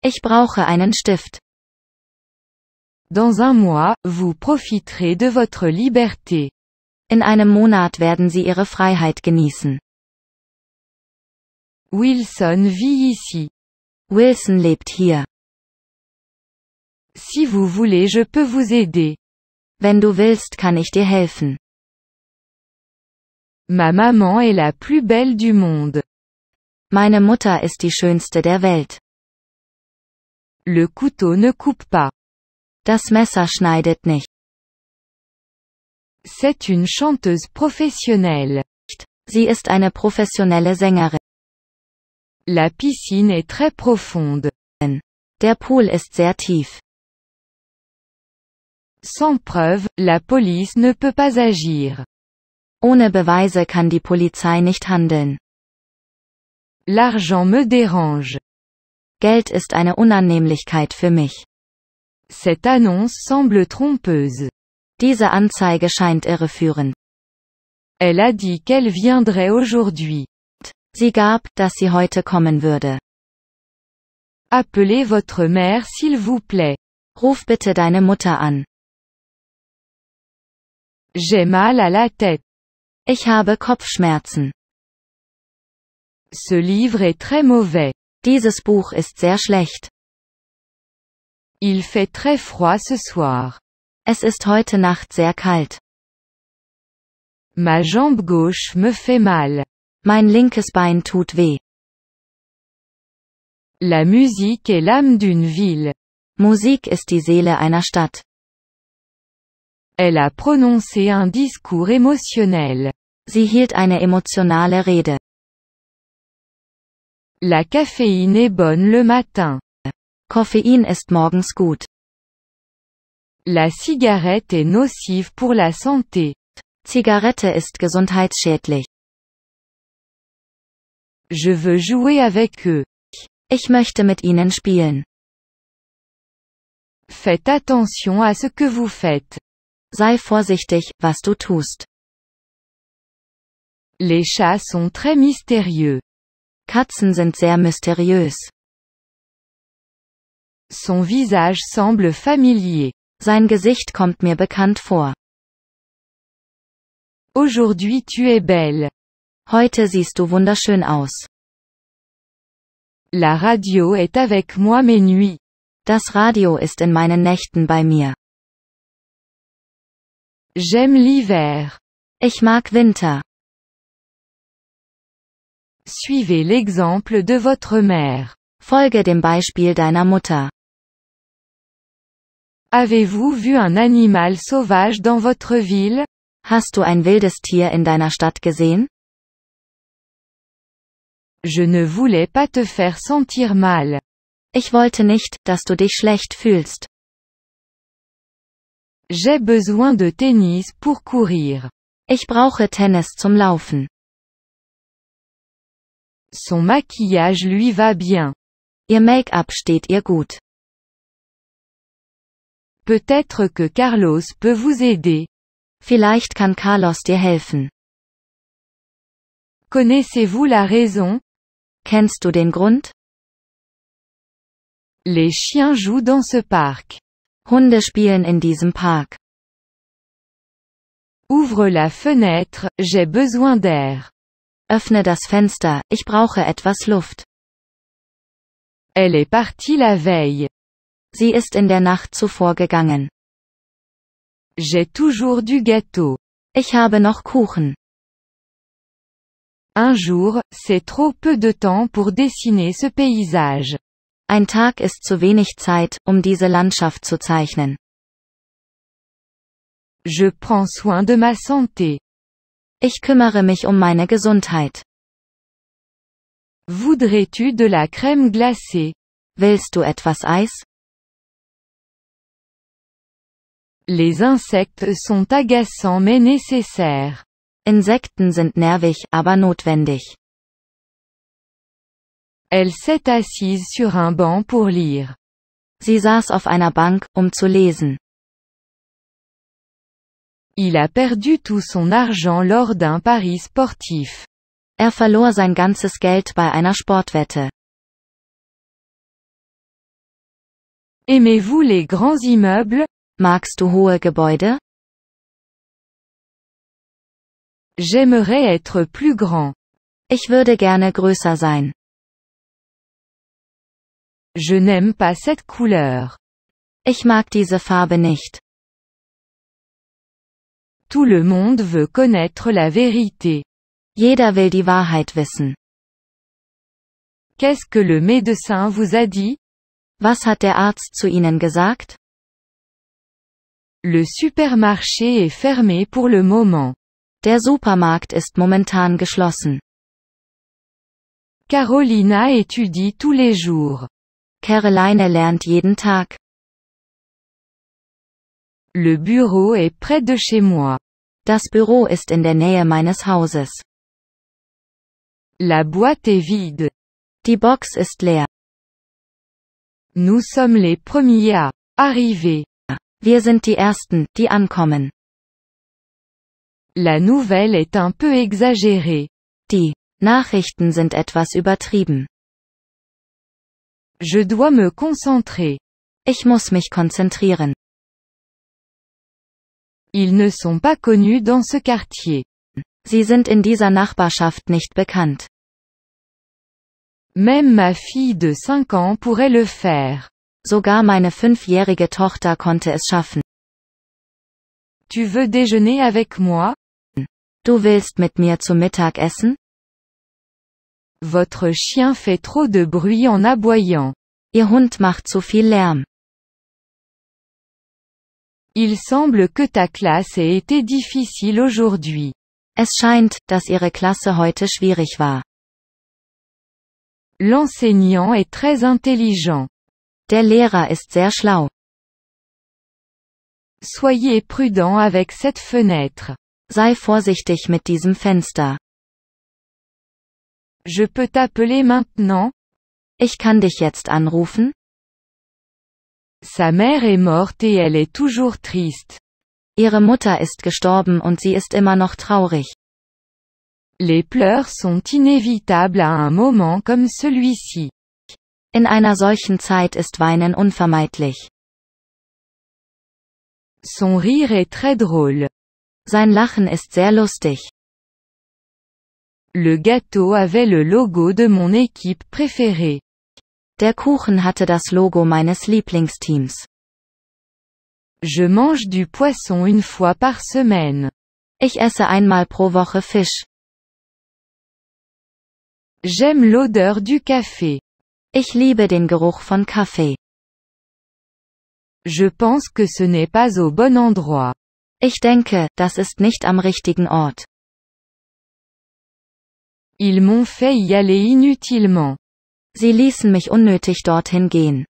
Ich brauche einen Stift. Dans un mois, vous profiterez de votre liberté. In einem Monat werden Sie Ihre Freiheit genießen. Wilson vit ici. Wilson lebt hier. Si vous voulez, je peux vous aider. Wenn du willst, kann ich dir helfen. Ma maman est la plus belle du monde. Meine Mutter ist die schönste der Welt. Le couteau ne coupe pas. Das Messer schneidet nicht. C'est une chanteuse professionnelle. Sie ist eine professionelle Sängerin. La piscine est très profonde. Der Pool ist sehr tief. Sans preuve, la police ne peut pas agir. Ohne Beweise kann die Polizei nicht handeln. L'argent me dérange. Geld ist eine Unannehmlichkeit für mich. Cette annonce semble trompeuse. Diese Anzeige scheint irreführend. Elle a dit qu'elle viendrait aujourd'hui. Sie gab, dass sie heute kommen würde. Appelez votre mère s'il vous plaît. Ruf bitte deine Mutter an. J'ai mal à la tête. Ich habe Kopfschmerzen. Ce livre est très mauvais. Dieses Buch ist sehr schlecht. Il fait très froid ce soir. Es ist heute Nacht sehr kalt. Ma jambe gauche me fait mal. Mein linkes Bein tut weh. La musique est l'âme d'une ville. Musik ist die Seele einer Stadt. Elle a prononcé un discours émotionnel. Sie hielt eine emotionale Rede. La caféine est bonne le matin. Koffein ist morgens gut. La cigarette est nocive pour la santé. Zigarette ist gesundheitsschädlich. Je veux jouer avec eux. Ich möchte mit ihnen spielen. Faites attention à ce que vous faites. Sei vorsichtig, was du tust. Les chats sont très mystérieux. Katzen sind sehr mysteriös. Son visage semble familier. Sein Gesicht kommt mir bekannt vor. Aujourd'hui tu es belle. Heute siehst du wunderschön aus. La radio est avec moi mes nuits. Das Radio ist in meinen Nächten bei mir. J'aime l'hiver. Ich mag Winter. Suivez l'exemple de votre mère. Folge dem Beispiel deiner Mutter. Avez-vous vu un animal sauvage dans votre ville? Hast du ein wildes Tier in deiner Stadt gesehen? Je ne voulais pas te faire sentir mal. Ich wollte nicht, dass du dich schlecht fühlst. J'ai besoin de tennis pour courir. Ich brauche Tennis zum Laufen. Son maquillage lui va bien. Ihr Make-up steht ihr gut. Peut-être que Carlos peut vous aider. Vielleicht kann Carlos dir helfen. Connaissez-vous la raison? Kennst du den Grund? Les chiens jouent dans ce parc. Hunde spielen in diesem Park. Ouvre la fenêtre, j'ai besoin d'air. Öffne das Fenster, ich brauche etwas Luft. Elle est partie la veille. Sie ist in der Nacht zuvor gegangen. J'ai toujours du gâteau. Ich habe noch Kuchen. Un jour, c'est trop peu de temps pour dessiner ce paysage. Ein Tag ist zu wenig Zeit, um diese Landschaft zu zeichnen. Je prends soin de ma santé. Ich kümmere mich um meine Gesundheit. Voudrais-tu de la crème glacée? Willst du etwas Eis? Les insectes sont agaçants mais nécessaires. Insekten sind nervig, aber notwendig. Elle s'est assise sur un banc pour lire. Sie saß auf einer Bank, um zu lesen. Il a perdu tout son argent lors d'un pari sportif. Er verlor sein ganzes Geld bei einer Sportwette. Aimez-vous les grands immeubles Magst du hohe Gebäude? J'aimerais être plus grand. Ich würde gerne größer sein. Je n'aime pas cette couleur. Ich mag diese Farbe nicht. Tout le monde veut connaître la vérité. Jeder will die Wahrheit wissen. Qu'est-ce que le médecin vous a dit? Was hat der Arzt zu Ihnen gesagt? Le supermarché est fermé pour le moment. Der Supermarkt ist momentan geschlossen. Carolina étudie tous les jours. Caroline lernt jeden Tag. Le bureau est près de chez moi. Das Büro ist in der Nähe meines Hauses. La boîte est vide. Die Box ist leer. Nous sommes les premiers à arriver. Wir sind die Ersten, die ankommen. La nouvelle est un peu exagérée. Die Nachrichten sind etwas übertrieben. Je dois me concentrer. Ich muss mich konzentrieren. Ils ne sont pas connus dans ce quartier. Sie sind in dieser Nachbarschaft nicht bekannt. Même ma fille de 5 ans pourrait le faire. Sogar meine fünfjährige Tochter konnte es schaffen. Tu veux déjeuner avec moi? Du willst mit mir zu Mittag essen? Votre chien fait trop de bruit en aboyant. Ihr Hund macht zu viel Lärm. Il semble que ta classe ait été difficile aujourd'hui. Es scheint, dass ihre Klasse heute schwierig war. L'enseignant est très intelligent. Der Lehrer ist sehr schlau. Soyez prudent avec cette fenêtre. Sei vorsichtig mit diesem Fenster. Je peux t'appeler maintenant? Ich kann dich jetzt anrufen? Sa mère est morte et elle est toujours triste. Ihre Mutter ist gestorben und sie ist immer noch traurig. Les pleurs sont inévitables à un moment comme celui-ci. In einer solchen Zeit ist Weinen unvermeidlich. Son rire est très drôle. Sein Lachen ist sehr lustig. Le gâteau avait le logo de mon équipe préférée. Der Kuchen hatte das Logo meines Lieblingsteams. Je mange du poisson une fois par semaine. Ich esse einmal pro Woche Fisch. J'aime l'odeur du café. Ich liebe den Geruch von Kaffee. Je pense que ce n'est pas au bon endroit. Ich denke, das ist nicht am richtigen Ort. Ils m'ont fait y aller inutilement. Sie ließen mich unnötig dorthin gehen.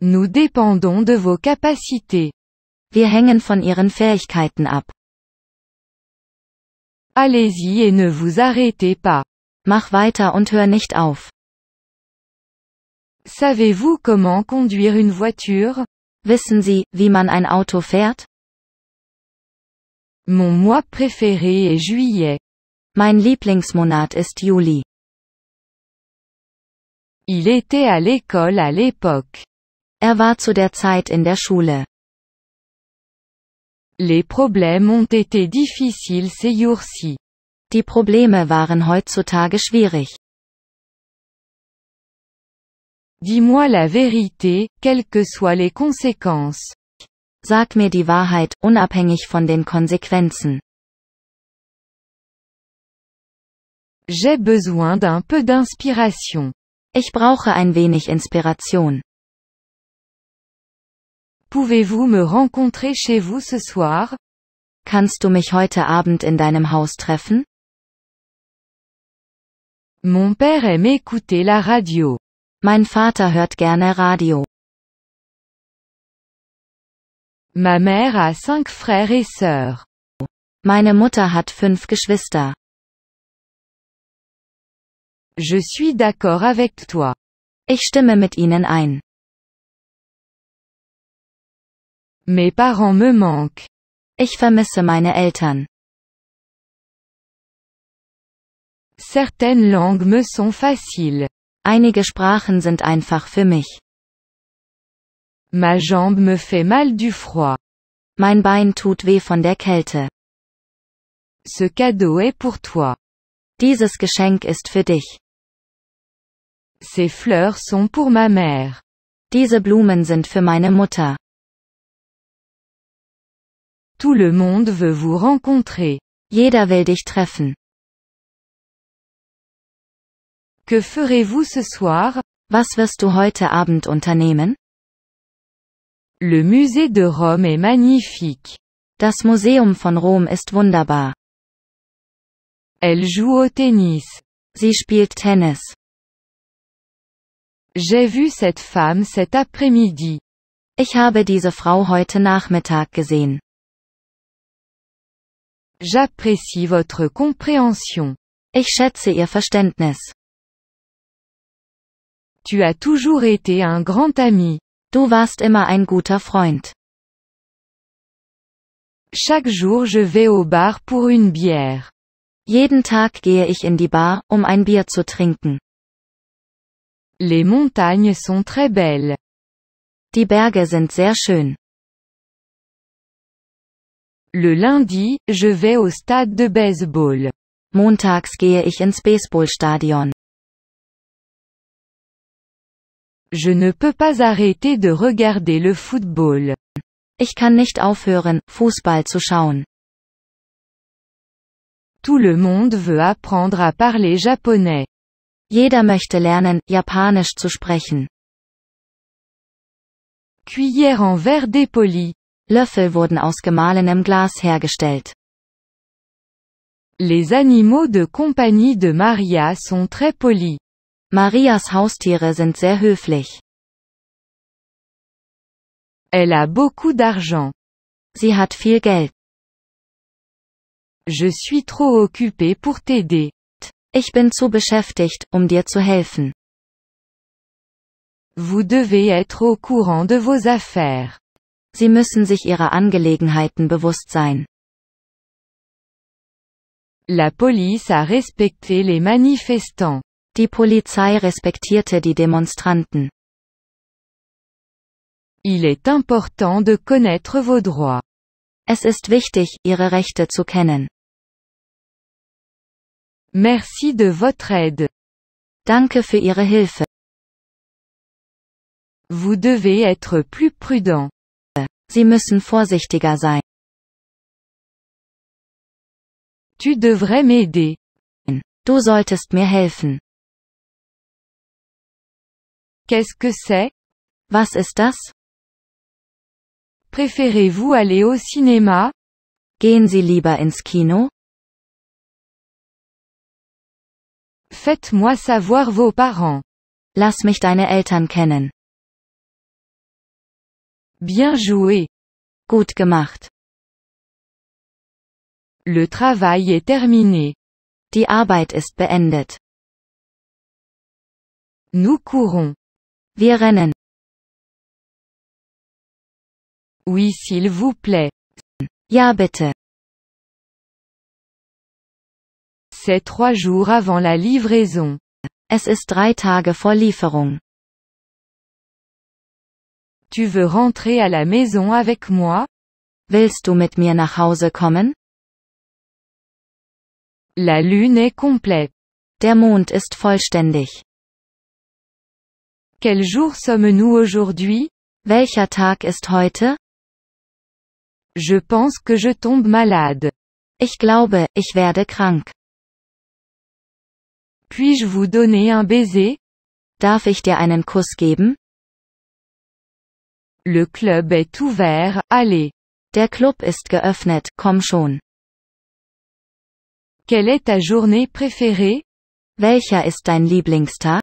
Nous dépendons de vos capacités. Wir hängen von ihren Fähigkeiten ab. Allez-y et ne vous arrêtez pas. Mach weiter und hör nicht auf. Savez-vous comment conduire une voiture? Wissen Sie, wie man ein Auto fährt? Mon mois préféré est juillet. Mein Lieblingsmonat ist Juli. Il était à l'école à l'époque. Er war zu der Zeit in der Schule. Les problèmes ont été difficiles ces jours-ci. Die Probleme waren heutzutage schwierig. Dis-moi la vérité, quelles que soient les conséquences. Sag mir die Wahrheit, unabhängig von den Konsequenzen. J'ai besoin d'un peu d'inspiration. Ich brauche ein wenig Inspiration. Pouvez-vous me rencontrer chez vous ce soir? Kannst du mich heute Abend in deinem Haus treffen? Mon père aime écouter la radio. Mein Vater hört gerne Radio. Ma mère a cinq frères et sœurs. Meine Mutter hat fünf Geschwister. Je suis d'accord avec toi. Ich stimme mit ihnen ein. Mes parents me manquent. Ich vermisse meine Eltern. Certaines langues me sont faciles. Einige Sprachen sind einfach für mich. Ma jambe me fait mal du froid. Mein Bein tut weh von der Kälte. Ce cadeau est pour toi. Dieses Geschenk ist für dich. Ces fleurs sont pour ma mère. Diese Blumen sind für meine Mutter. Tout le monde veut vous rencontrer. Jeder will dich treffen. Que ferez-vous ce soir? Was wirst du heute Abend unternehmen? Le musée de Rome est magnifique. Das Museum von Rom ist wunderbar. Elle joue au tennis. Sie spielt Tennis. J'ai vu cette femme cet après-midi. Ich habe diese Frau heute Nachmittag gesehen. J'apprécie votre compréhension. Ich schätze ihr Verständnis. Tu as toujours été un grand ami. Du warst immer ein guter Freund. Chaque jour je vais au bar pour une bière. Jeden Tag gehe ich in die Bar, um ein Bier zu trinken. Les montagnes sont très belles. Die Berge sind sehr schön. Le lundi, je vais au stade de baseball. Montags gehe ich ins Baseballstadion. Je ne peux pas arrêter de regarder le football. Ich kann nicht aufhören, Fußball zu schauen. Tout le monde veut apprendre à parler japonais. Jeder möchte lernen, Japanisch zu sprechen. Cuillère en verre dépoli. Löffel wurden aus gemahlenem Glas hergestellt. Les animaux de compagnie de Maria sont très polis. Marias Haustiere sind sehr höflich. Elle a beaucoup d'argent. Sie hat viel Geld. Je suis trop occupé pour t'aider. Ich bin zu beschäftigt, um dir zu helfen. Vous devez être au courant de vos affaires. Sie müssen sich ihrer Angelegenheiten bewusst sein. La police a respecté les manifestants. Die Polizei respektierte die Demonstranten. Il est important de connaître vos droits. Es ist wichtig, Ihre Rechte zu kennen. Merci de votre aide. Danke für Ihre Hilfe. Vous devez être plus prudent. Sie müssen vorsichtiger sein. Tu devrais m'aider. Du solltest mir helfen. Qu'est-ce que c'est? Was ist das? Préférez-vous aller au cinéma? Gehen Sie lieber ins Kino? Faites-moi savoir vos parents. Lass mich deine Eltern kennen. Bien joué. Gut gemacht. Le travail est terminé. Die Arbeit ist beendet. Nous courons. Wir rennen. Oui, s'il vous plaît. Ja, bitte. C'est trois jours avant la livraison. Es ist drei Tage vor Lieferung. Tu veux rentrer à la maison avec moi? Willst du mit mir nach Hause kommen? La lune est complète. Der Mond ist vollständig. Quel jour sommes-nous aujourd'hui? Welcher Tag ist heute? Je pense que je tombe malade. Ich glaube, ich werde krank. Puis-je vous donner un baiser? Darf ich dir einen Kuss geben? Le club est ouvert, allez. Der Club ist geöffnet, komm schon. Quelle est ta journée préférée? Welcher ist dein Lieblingstag?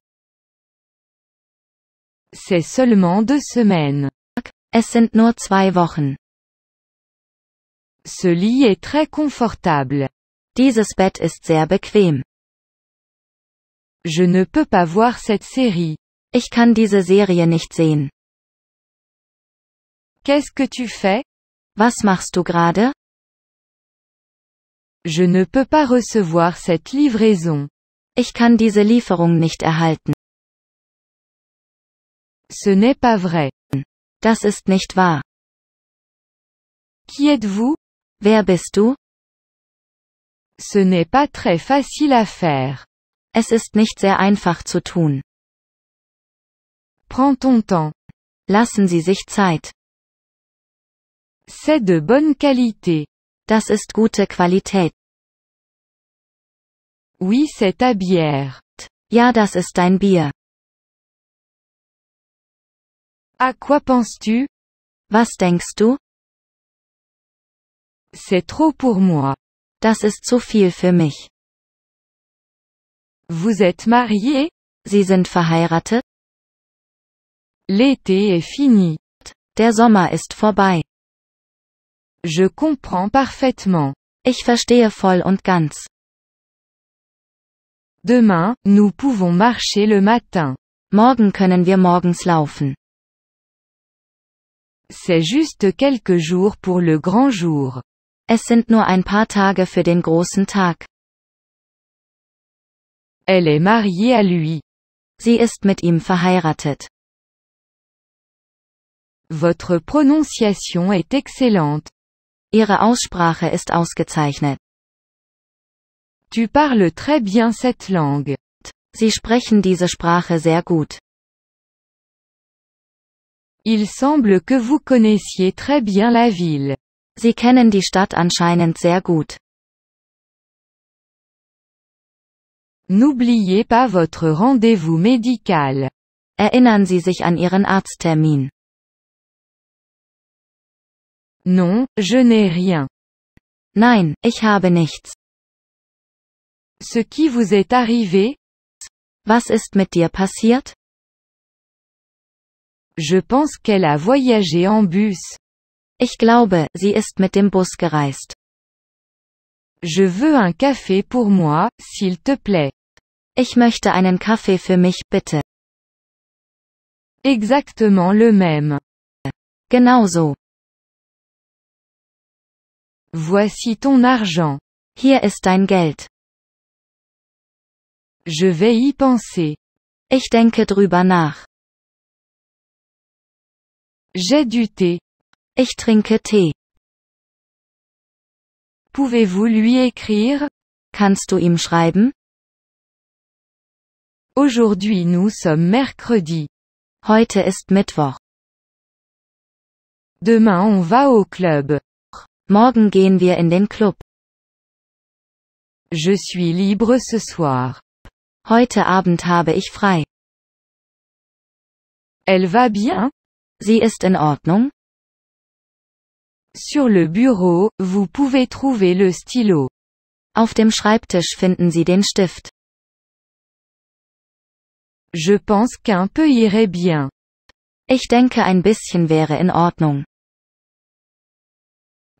C'est seulement deux semaines. Es sind nur zwei Wochen. Ce lit est très confortable. Dieses Bett ist sehr bequem. Je ne peux pas voir cette série. Ich kann diese Serie nicht sehen. Qu'est-ce que tu fais? Was machst du gerade? Je ne peux pas recevoir cette livraison. Ich kann diese Lieferung nicht erhalten. Ce n'est pas vrai. Das ist nicht wahr. Qui êtes-vous? Wer bist du? Ce n'est pas très facile à faire. Es ist nicht sehr einfach zu tun. Prends ton temps. Lassen Sie sich Zeit. C'est de bonne qualité. Das ist gute Qualität. Oui, c'est ta bière. Ja, das ist dein Bier. À quoi penses-tu? Was denkst du? C'est trop pour moi. Das ist zu viel für mich. Vous êtes marié? Sie sind verheiratet? L'été est fini. Der Sommer ist vorbei. Je comprends parfaitement. Ich verstehe voll und ganz. Demain, nous pouvons marcher le matin. Morgen können wir morgens laufen. C'est juste quelques jours pour le grand jour. Es sind nur ein paar Tage für den großen Tag. Elle est mariée à lui. Sie ist mit ihm verheiratet. Votre prononciation est excellente. Ihre Aussprache ist ausgezeichnet. Tu parles très bien cette langue. Sie sprechen diese Sprache sehr gut. Il semble que vous connaissiez très bien la ville. Sie kennen die Stadt anscheinend sehr gut. N'oubliez pas votre rendez-vous médical. Erinnern Sie sich an Ihren Arzttermin. Non, je n'ai rien. Nein, ich habe nichts. Ce qui vous est arrivé? Was ist mit dir passiert? Je pense qu'elle a voyagé en bus. Ich glaube, sie ist mit dem Bus gereist. Je veux un café pour moi, s'il te plaît. Ich möchte einen Kaffee für mich, bitte. Exactement le même. Genauso. Voici ton argent. Hier ist dein Geld. Je vais y penser. Ich denke drüber nach. J'ai du thé. Ich trinke Tee. Pouvez-vous lui écrire? Kannst du ihm schreiben? Aujourd'hui nous sommes mercredi. Heute ist Mittwoch. Demain on va au club. Morgen gehen wir in den Club. Je suis libre ce soir. Heute Abend habe ich frei. Elle va bien? Sie ist in Ordnung? Sur le bureau, vous pouvez trouver le stylo. Auf dem Schreibtisch finden Sie den Stift. Je pense qu'un peu irait bien. Ich denke ein bisschen wäre in Ordnung.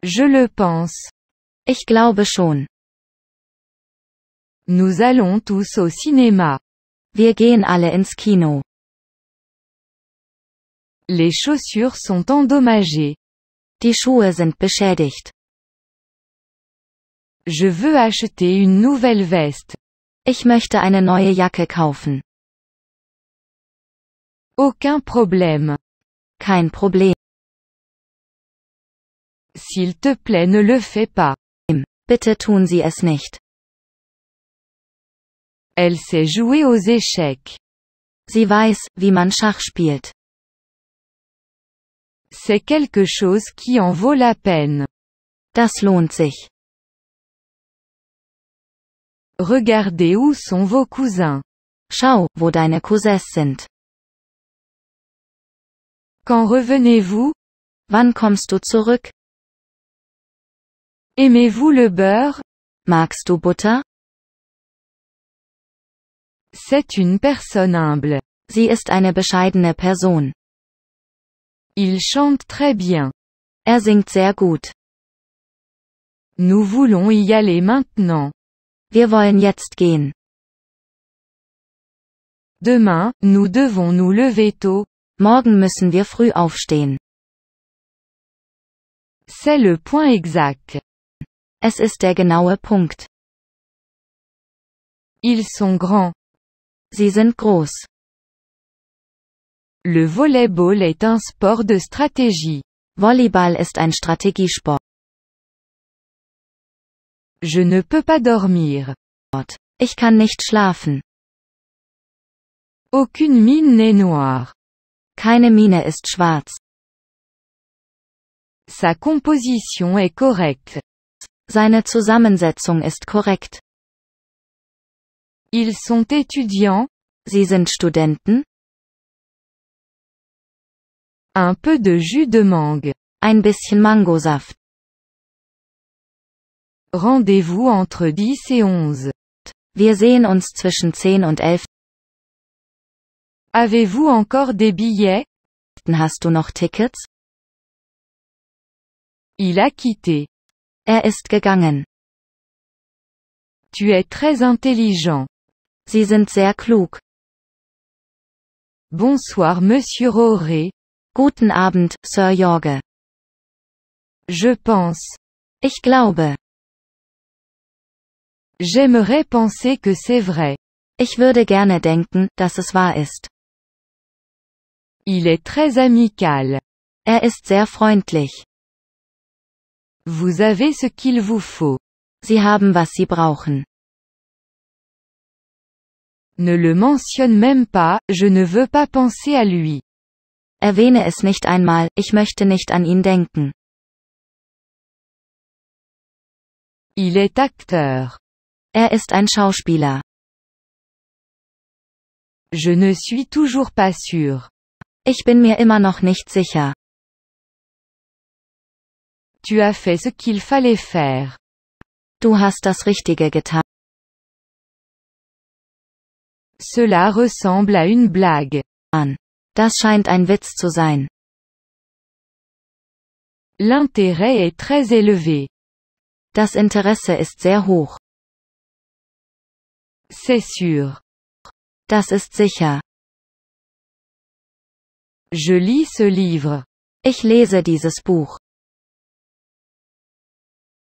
Je le pense. Ich glaube schon. Nous allons tous au cinéma. Wir gehen alle ins Kino. Les chaussures sont endommagées. Die Schuhe sind beschädigt. Je veux acheter une nouvelle veste. Ich möchte eine neue Jacke kaufen. Aucun problème. Kein Problem. S'il te plaît, ne le fais pas. Bitte tun Sie es nicht. Elle sait jouer aux échecs. Sie weiß, wie man Schach spielt. C'est quelque chose qui en vaut la peine. Das lohnt sich. Regardez où sont vos cousins. Schau, wo deine Cousins sind. Quand revenez-vous? Wann kommst du zurück? Aimez-vous le beurre? Magst du Butter? C'est une personne humble. Sie ist eine bescheidene Person. Il chante très bien. Er singt sehr gut. Nous voulons y aller maintenant. Wir wollen jetzt gehen. Demain, nous devons nous lever tôt. Morgen müssen wir früh aufstehen. C'est le point exact. Es ist der genaue Punkt. Ils sont grands. Sie sind groß. Le Volleyball est un sport de stratégie. Volleyball ist ein Strategiesport. Je ne peux pas dormir. Ich kann nicht schlafen. Aucune mine n'est noire. Keine Mine ist schwarz. Sa composition est correcte. Seine Zusammensetzung ist korrekt. Ils sont étudiants. Sie sind Studenten. Un peu de jus de mangue. Ein bisschen Mangosaft. Rendez-vous entre 10 et 11. Wir sehen uns zwischen 10 und 11. Avez-vous encore des billets? Hast du noch Tickets? Il a quitté. Er ist gegangen. Tu es très intelligent. Sie sind sehr klug. Bonsoir Monsieur Roré. Guten Abend, Sir Jorge. Je pense. Ich glaube. J'aimerais penser que c'est vrai. Ich würde gerne denken, dass es wahr ist. Il est très amical. Er ist sehr freundlich. Vous avez ce qu'il vous faut. Sie haben was sie brauchen. Ne le mentionne même pas, je ne veux pas penser à lui. Erwähne es nicht einmal, ich möchte nicht an ihn denken. Il est acteur. Er ist ein Schauspieler. Je ne suis toujours pas sûr. Ich bin mir immer noch nicht sicher. Tu as fait ce qu'il fallait faire. Du hast das Richtige getan. Cela ressemble à une blague. An. Das scheint ein Witz zu sein. L'intérêt est très élevé. Das Interesse ist sehr hoch. C'est sûr. Das ist sicher. Je lis ce livre. Ich lese dieses Buch.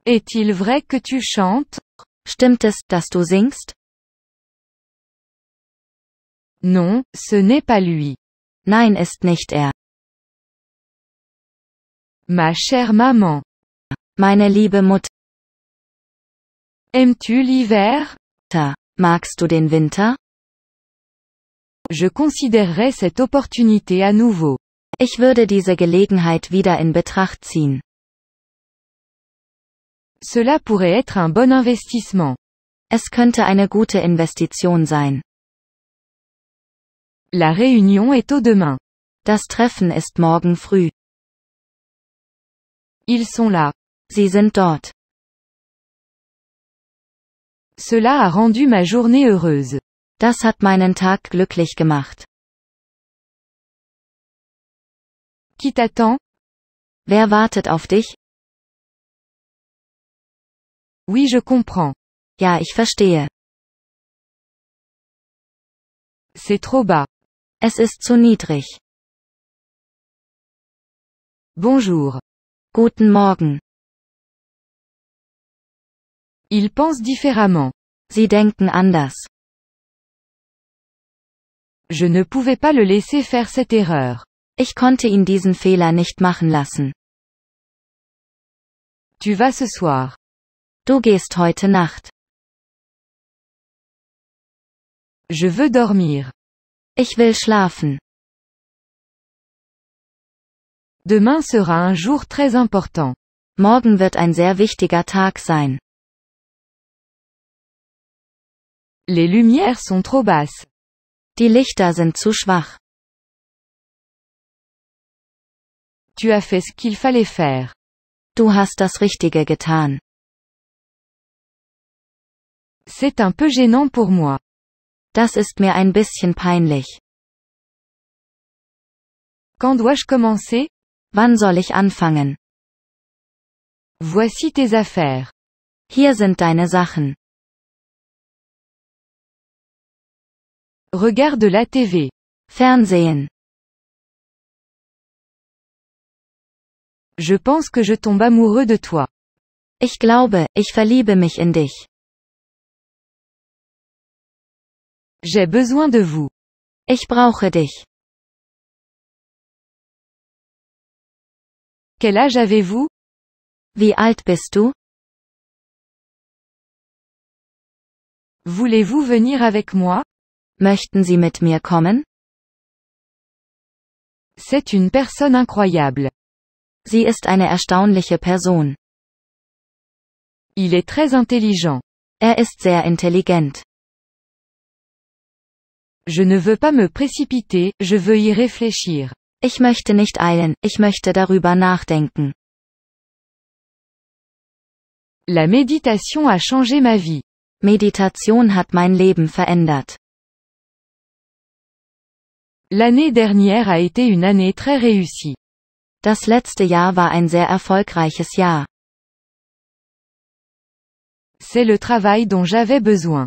Est-il vrai que tu chantes? Stimmt es, dass du singst? Non, ce n'est pas lui. Nein ist nicht er. Ma chère maman. Meine liebe Mutter. Aimes-tu l'hiver? Magst du den Winter? Je considérerais cette opportunité à nouveau. Ich würde diese Gelegenheit wieder in Betracht ziehen. Cela pourrait être un bon investissement. Es könnte eine gute Investition sein. La réunion est au demain. Das Treffen ist morgen früh. Ils sont là. Sie sind dort. Cela a rendu ma journée heureuse. Das hat meinen Tag glücklich gemacht. Qui t'attend? Wer wartet auf dich? Oui, je comprends. Ja, ich verstehe. C'est trop bas. Es ist zu niedrig. Bonjour. Guten Morgen. Ils pensent différemment. Sie denken anders. Je ne pouvais pas le laisser faire cette erreur. Ich konnte ihn diesen Fehler nicht machen lassen. Tu vas ce soir. Du gehst heute Nacht. Je veux dormir. Ich will schlafen. Demain sera un jour très important. Morgen wird ein sehr wichtiger Tag sein. Les lumières sont trop basses. Die Lichter sind zu schwach. Tu as fait ce qu'il fallait faire. Du hast das Richtige getan. C'est un peu gênant pour moi. Das ist mir ein bisschen peinlich. Quand dois-je commencer? Wann soll ich anfangen? Voici tes affaires. Hier sind deine Sachen. Regarde la TV. Fernsehen. Je pense que je tombe amoureux de toi. Ich glaube, ich verliebe mich in dich. J'ai besoin de vous. Ich brauche dich. Quel âge avez-vous? Wie alt bist du? Voulez-vous venir avec moi? Möchten Sie mit mir kommen? C'est une personne incroyable. Sie ist eine erstaunliche Person. Il est très intelligent. Er ist sehr intelligent. Je ne veux pas me précipiter, je veux y réfléchir. Ich möchte nicht eilen, ich möchte darüber nachdenken. La méditation a changé ma vie. Meditation hat mein Leben verändert. L'année dernière a été une année très réussie. Das letzte Jahr war ein sehr erfolgreiches Jahr. C'est le travail dont j'avais besoin.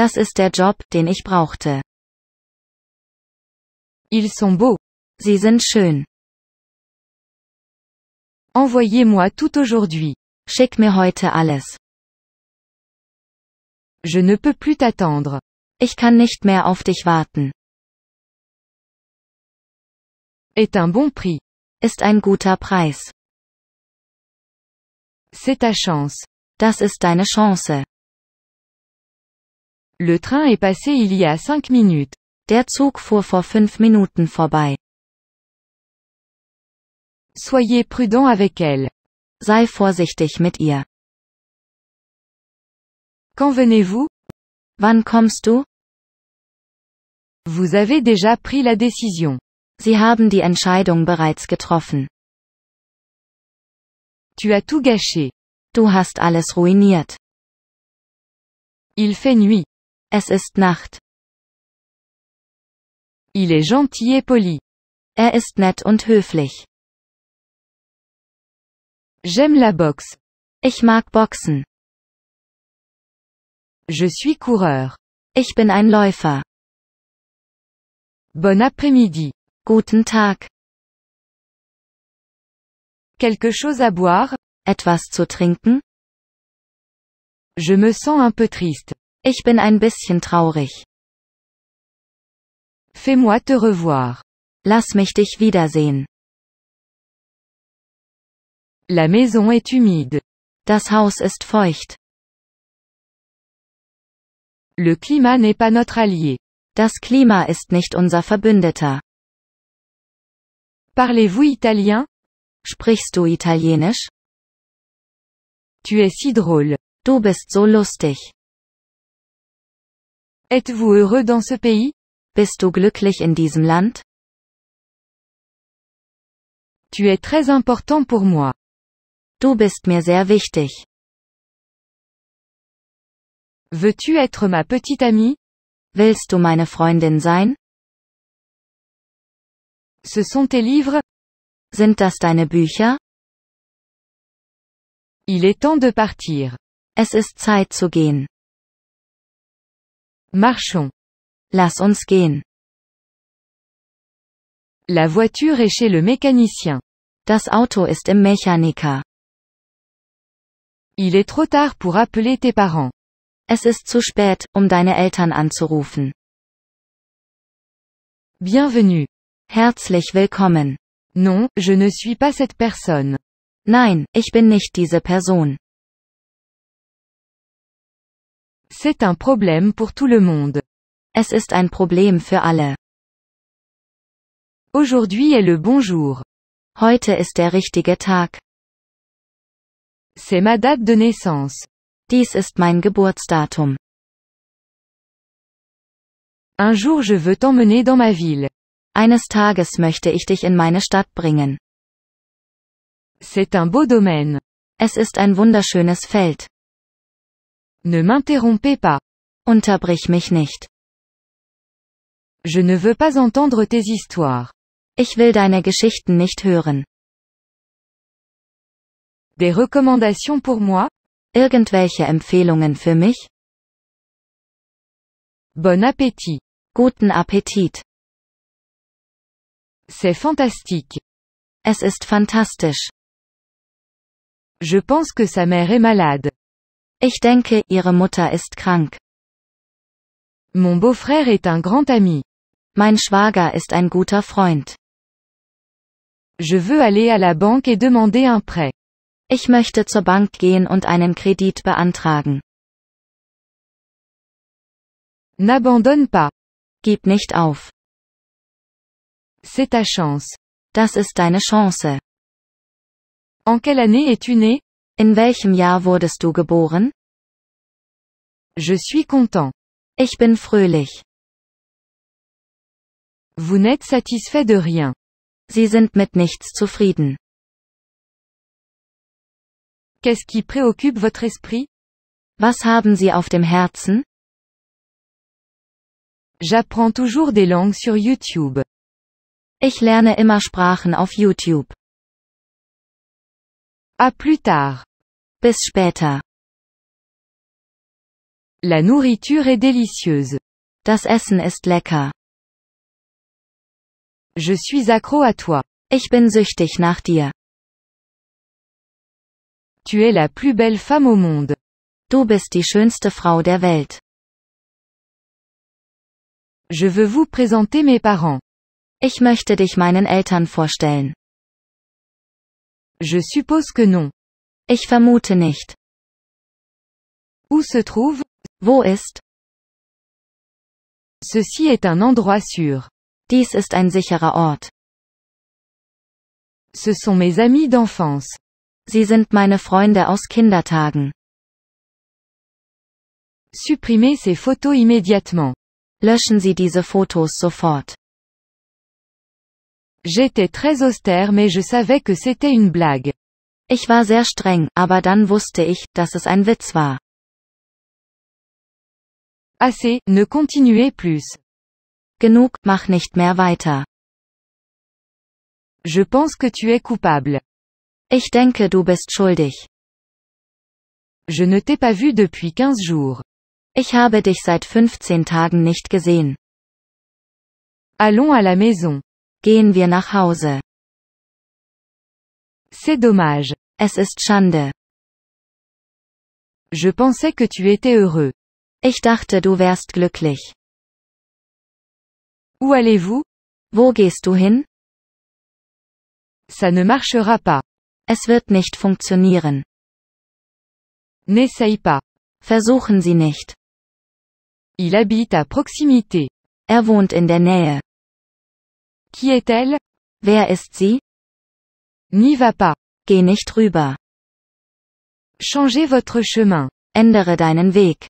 Das ist der Job, den ich brauchte. Ils sont beaux. Sie sind schön. Envoyez-moi tout aujourd'hui. Schick mir heute alles. Je ne peux plus t'attendre. Ich kann nicht mehr auf dich warten. Est un bon prix. Ist ein guter Preis. C'est ta chance. Das ist deine Chance. Le train est passé il y a cinq minutes. Der Zug fuhr vor fünf Minuten vorbei. Soyez prudent avec elle. Sei vorsichtig mit ihr. Quand venez-vous? Wann kommst du? Vous avez déjà pris la décision. Sie haben die Entscheidung bereits getroffen. Tu as tout gâché. Du hast alles ruiniert. Il fait nuit. Es ist Nacht. Il est gentil et poli. Er ist nett und höflich. J'aime la boxe. Ich mag Boxen. Je suis coureur. Ich bin ein Läufer. Bon après-midi. Guten Tag. Quelque chose à boire? Etwas zu trinken? Je me sens un peu triste. Ich bin ein bisschen traurig. Fais-moi te revoir. Lass mich dich wiedersehen. La maison est humide. Das Haus ist feucht. Le climat n'est pas notre allié. Das Klima ist nicht unser Verbündeter. Parlez-vous italien? Sprichst du italienisch? Tu es si drôle. Du bist so lustig. Êtes-vous heureux dans ce pays? Bist du glücklich in diesem Land? Tu es très important pour moi. Du bist mir sehr wichtig. Veux-tu être ma petite amie? Willst du meine Freundin sein? Ce sont tes livres? Sind das deine Bücher? Il est temps de partir. Es ist Zeit zu gehen. Marchons. Lass uns gehen. La voiture est chez le mécanicien. Das Auto ist im Mechaniker. Il est trop tard pour appeler tes parents. Es ist zu spät, um deine Eltern anzurufen. Bienvenue. Herzlich willkommen. Non, je ne suis pas cette personne. Nein, ich bin nicht diese Person. C'est un problème pour tout le monde. Es ist ein Problem für alle. Aujourd'hui est le bon jour. Heute ist der richtige Tag. C'est ma date de naissance. Dies ist mein Geburtsdatum. Un jour je veux t'emmener dans ma ville. Eines Tages möchte ich dich in meine Stadt bringen. C'est un beau domaine. Es ist ein wunderschönes Feld. Ne m'interrompez pas. Unterbrich mich nicht. Je ne veux pas entendre tes histoires. Ich will deine Geschichten nicht hören. Des recommandations pour moi? Irgendwelche Empfehlungen für mich? Bon appétit. Guten Appetit. C'est fantastique. Es ist fantastisch. Je pense que sa mère est malade. Ich denke, ihre Mutter ist krank. Mon beau-frère est un grand ami. Mein Schwager ist ein guter Freund. Je veux aller à la banque et demander un prêt. Ich möchte zur Bank gehen und einen Kredit beantragen. N'abandonne pas. Gib nicht auf. C'est ta chance. Das ist deine Chance. En quelle année es-tu née? In welchem Jahr wurdest du geboren? Je suis content. Ich bin fröhlich. Vous n'êtes satisfait de rien. Sie sind mit nichts zufrieden. Qu'est-ce qui préoccupe votre esprit? Was haben Sie auf dem Herzen? J'apprends toujours des langues sur YouTube. Ich lerne immer Sprachen auf YouTube. À plus tard. Bis später. La nourriture est délicieuse. Das Essen ist lecker. Je suis accro à toi. Ich bin süchtig nach dir. Tu es la plus belle femme au monde. Du bist die schönste Frau der Welt. Je veux vous présenter mes parents. Ich möchte dich meinen Eltern vorstellen. Je suppose que non. Ich vermute nicht. Où se trouve? Wo ist? Ceci est un endroit sûr. Dies ist ein sicherer Ort. Ce sont mes amis d'enfance. Sie sind meine Freunde aus Kindertagen. Supprimez ces photos immédiatement. Löschen Sie diese Fotos sofort. J'étais très austère mais je savais que c'était une blague. Ich war sehr streng, aber dann wusste ich, dass es ein Witz war. Assez, ne continuez plus. Genug, mach nicht mehr weiter. Je pense que tu es coupable. Ich denke, du bist schuldig. Je ne t'ai pas vu depuis 15 jours. Ich habe dich seit 15 Tagen nicht gesehen. Allons à la maison. Gehen wir nach Hause. C'est dommage. Es ist Schande. Je pensais que tu étais heureux. Ich dachte, du wärst glücklich. Où allez-vous? Wo gehst du hin? Ça ne marchera pas. Es wird nicht funktionieren. N'essaye pas. Versuchen Sie nicht. Il habite à proximité. Er wohnt in der Nähe. Qui est-elle? Wer ist sie? N'y va pas. Geh nicht rüber. Changez votre chemin. Ändere deinen Weg.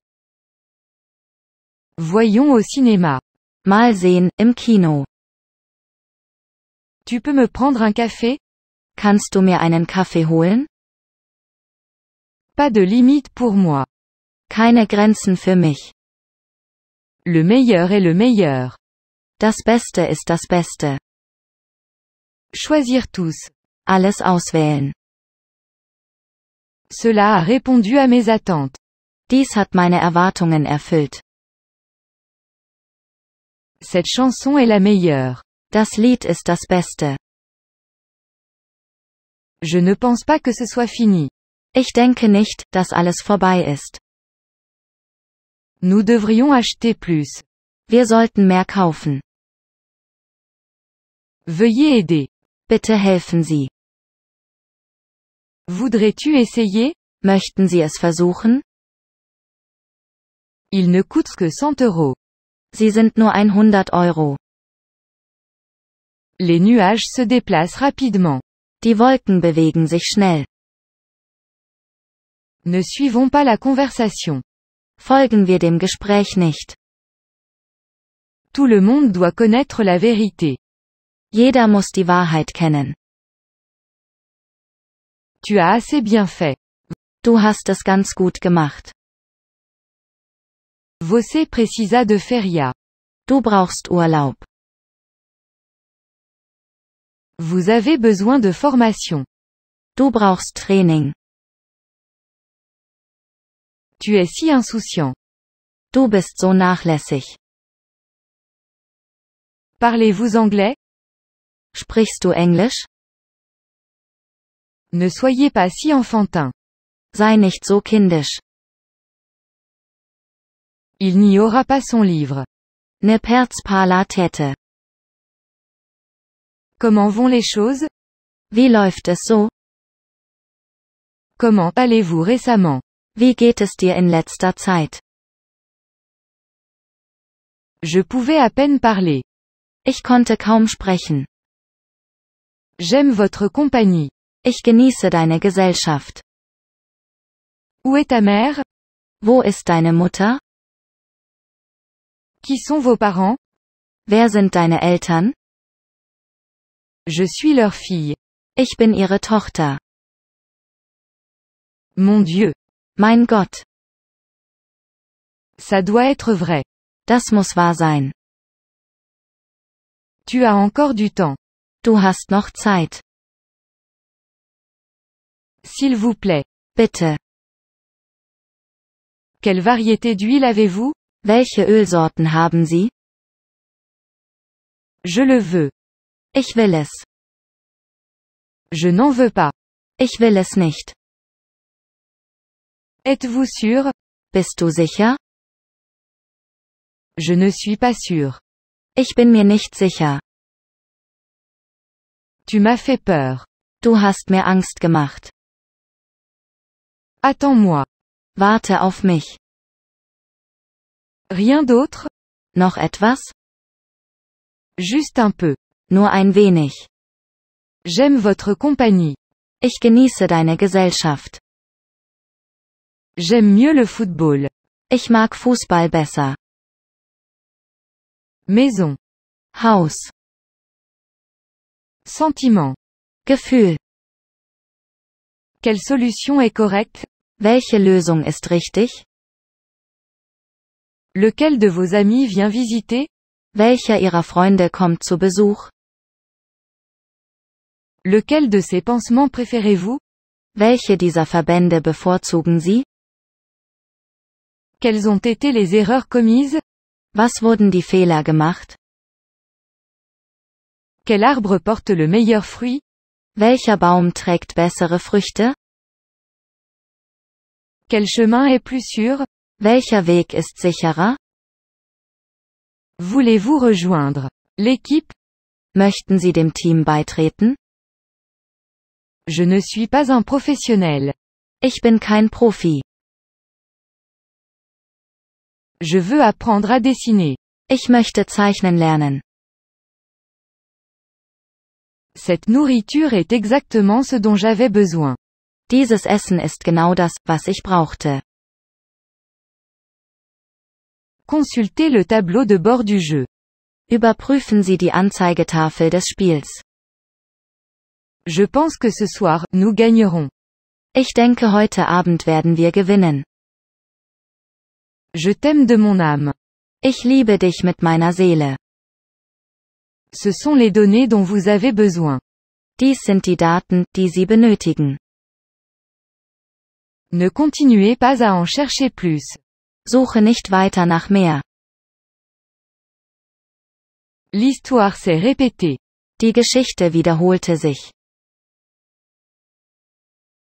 Voyons au cinéma. Mal sehen, im Kino. Tu peux me prendre un café? Kannst du mir einen Kaffee holen? Pas de limite pour moi. Keine Grenzen für mich. Le meilleur est le meilleur. Das Beste ist das Beste. Choisir tous. Alles auswählen. Cela a répondu à mes attentes. Dies hat meine Erwartungen erfüllt. Cette chanson est la meilleure. Das Lied ist das Beste. Je ne pense pas que ce soit fini. Ich denke nicht, dass alles vorbei ist. Nous devrions acheter plus. Wir sollten mehr kaufen. Veuillez aider. Bitte helfen Sie. Voudrais-tu essayer? Möchten Sie es versuchen? Il ne coûte que 100 euros. Sie sind nur 100 Euro. Les nuages se déplacent rapidement. Die Wolken bewegen sich schnell. Ne suivons pas la conversation. Folgen wir dem Gespräch nicht. Tout le monde doit connaître la vérité. Jeder muss die Wahrheit kennen. Tu as assez bien fait. Tu hast es ganz gut gemacht. Você precisa de feria. Du brauchst Urlaub. Vous avez besoin de formation. Du brauchst Training. Tu es si insouciant. Du bist so nachlässig. Parlez-vous anglais Sprichst du Englisch? Ne soyez pas si enfantin. Sei nicht so kindisch. Il n'y aura pas son livre. Ne perds pas la tête. Comment vont les choses? Wie läuft es so? Comment allez-vous récemment? Wie geht es dir in letzter Zeit? Je pouvais à peine parler. Ich konnte kaum sprechen. J'aime votre compagnie. Ich genieße deine Gesellschaft. Où est ta mère? Wo ist deine Mutter? Qui sont vos parents? Wer sind deine Eltern? Je suis leur fille. Ich bin ihre Tochter. Mon Dieu. Mein Gott. Ça doit être vrai. Das muss wahr sein. Tu as encore du temps. Du hast noch Zeit. S'il vous plaît. Bitte. Quelle variété d'huile avez-vous? Welche Ölsorten haben Sie? Je le veux. Ich will es. Je n'en veux pas. Ich will es nicht. Êtes-vous sûr? Bist du sicher? Je ne suis pas sûr. Ich bin mir nicht sicher. Tu m'as fait peur. Du hast mir Angst gemacht. Attends-moi. Warte auf mich. Rien d'autre? Noch etwas? Juste un peu. Nur ein wenig. J'aime votre compagnie. Ich genieße deine Gesellschaft. J'aime mieux le football. Ich mag Fußball besser. Maison. Haus. Sentiment. Gefühl. Quelle solution est correcte? Welche Lösung ist richtig? Lequel de vos amis vient visiter? Welcher ihrer Freunde kommt zu Besuch? Lequel de ces pansements préférez-vous? Welche dieser Verbände bevorzugen Sie? Quelles ont été les erreurs commises? Was wurden die Fehler gemacht? Quel arbre porte le meilleur fruit? Welcher Baum trägt bessere Früchte? Quel chemin est plus sûr? Welcher Weg ist sicherer? Voulez-vous rejoindre l'équipe? Möchten Sie dem Team beitreten? Je ne suis pas un professionnel. Ich bin kein Profi. Je veux apprendre à dessiner. Ich möchte zeichnen lernen. Cette nourriture est exactement ce dont j'avais besoin. Dieses Essen ist genau das, was ich brauchte. Consultez le tableau de bord du jeu. Überprüfen Sie die Anzeigetafel des Spiels. Je pense que ce soir, nous gagnerons. Ich denke, heute Abend werden wir gewinnen. Je t'aime de mon âme. Ich liebe dich mit meiner Seele. Ce sont les données dont vous avez besoin. Dies sind die Daten, die Sie benötigen. Ne continuez pas à en chercher plus. Suche nicht weiter nach mehr. L'histoire s'est répétée. Die Geschichte wiederholte sich.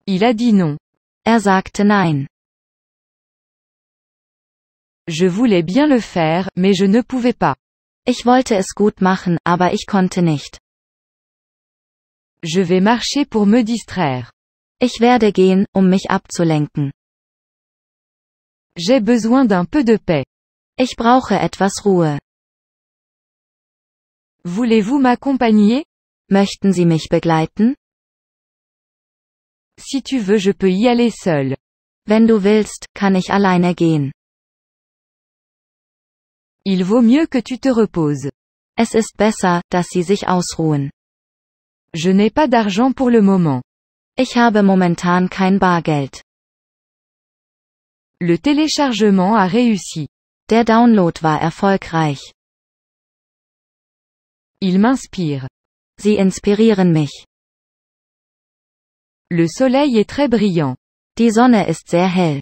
Il a dit non. Er sagte nein. Je voulais bien le faire, mais je ne pouvais pas. Ich wollte es gut machen, aber ich konnte nicht. Je vais marcher pour me distraire. Ich werde gehen, um mich abzulenken. J'ai besoin d'un peu de paix. Ich brauche etwas Ruhe. Voulez-vous m'accompagner? Möchten Sie mich begleiten? Si tu veux, je peux y aller seul. Wenn du willst, kann ich alleine gehen. Il vaut mieux que tu te reposes. Es ist besser, dass Sie sich ausruhen. Je n'ai pas d'argent pour le moment. Ich habe momentan kein Bargeld. Le téléchargement a réussi. Der Download war erfolgreich. Il m'inspire. Sie inspirieren mich. Le soleil est très brillant. Die Sonne ist sehr hell.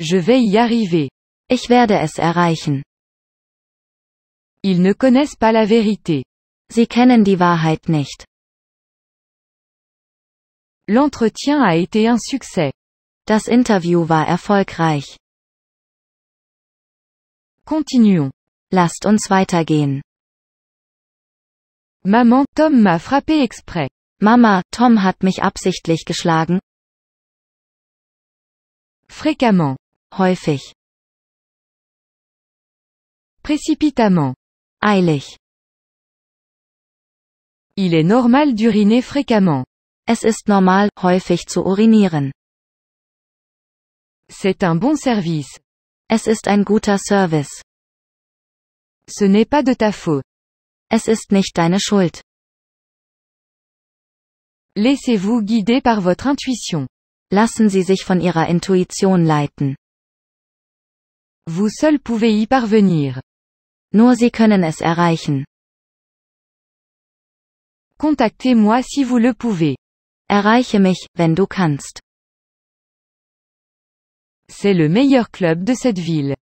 Je vais y arriver. Ich werde es erreichen. Ils ne connaissent pas la vérité. Sie kennen die Wahrheit nicht. L'entretien a été un succès. Das Interview war erfolgreich. Continuons. Lasst uns weitergehen. Maman, Tom m'a frappé exprès. Mama, Tom hat mich absichtlich geschlagen. Fréquemment. Häufig. précipitamment. Eilig. Il est normal d'uriner fréquemment. Es ist normal, häufig zu urinieren. C'est un bon service. Es ist ein guter Service. Ce n'est pas de ta faute. Es ist nicht deine Schuld. Laissez-vous guider par votre intuition. Lassen Sie sich von Ihrer Intuition leiten. Vous seul pouvez y parvenir. Nur sie können es erreichen. Contactez-moi si vous le pouvez. Erreiche mich, wenn du kannst. C'est le meilleur club de cette ville.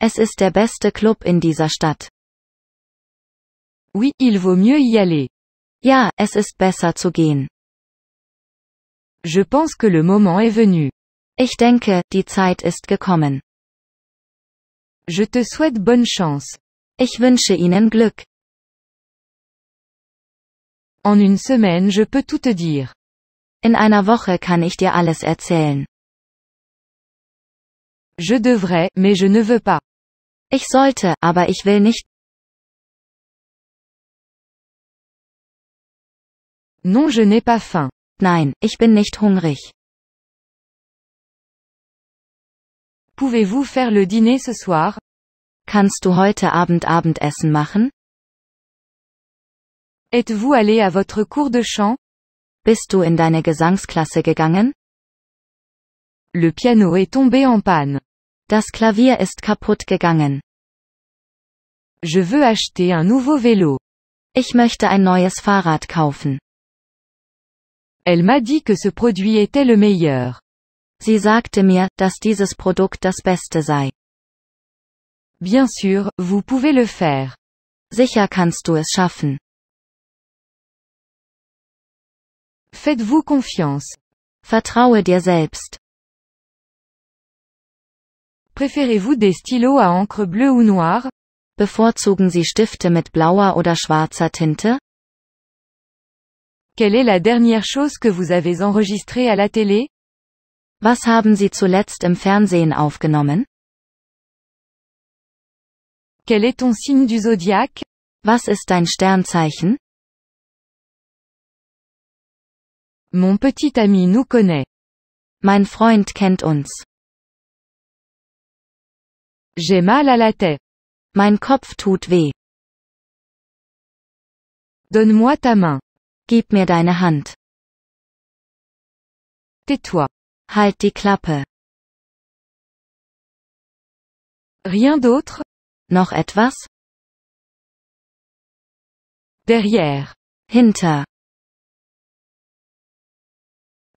Es ist der beste Club in dieser Stadt. Oui, il vaut mieux y aller. Ja, es ist besser zu gehen. Je pense que le moment est venu. Ich denke, die Zeit ist gekommen. Je te souhaite bonne chance. Ich wünsche Ihnen Glück. En une semaine, je peux tout te dire. In einer Woche kann ich dir alles erzählen. Je devrais, mais je ne veux pas. Ich sollte, aber ich will nicht. Non, je n'ai pas faim. Nein, ich bin nicht hungrig. Pouvez-vous faire le dîner ce soir? Kannst du heute Abend Abendessen machen? Êtes-vous allé à votre cours de chant? Bist du in deine Gesangsklasse gegangen? Le piano est tombé en panne. Das Klavier ist kaputt gegangen. Je veux acheter un nouveau vélo. Ich möchte ein neues Fahrrad kaufen. Elle m'a dit que ce produit était le meilleur. Sie sagte mir, dass dieses Produkt das Beste sei. Bien sûr, vous pouvez le faire. Sicher kannst du es schaffen. Faites-vous confiance. Vertraue dir selbst. Préférez-vous des stylos à encre bleue ou noire? Bevorzugen Sie Stifte mit blauer oder schwarzer Tinte? Quelle est la dernière chose que vous avez enregistrée à la télé? Was haben Sie zuletzt im Fernsehen aufgenommen? Quel est ton signe du Zodiac? Was ist dein Sternzeichen? Mon petit ami nous connaît. Mein Freund kennt uns. J'ai mal à la tête. Mein Kopf tut weh. Donne-moi ta main. Gib mir deine Hand. Tais-toi. Halt die Klappe. Rien d'autre? Noch etwas? Derrière. Hinter.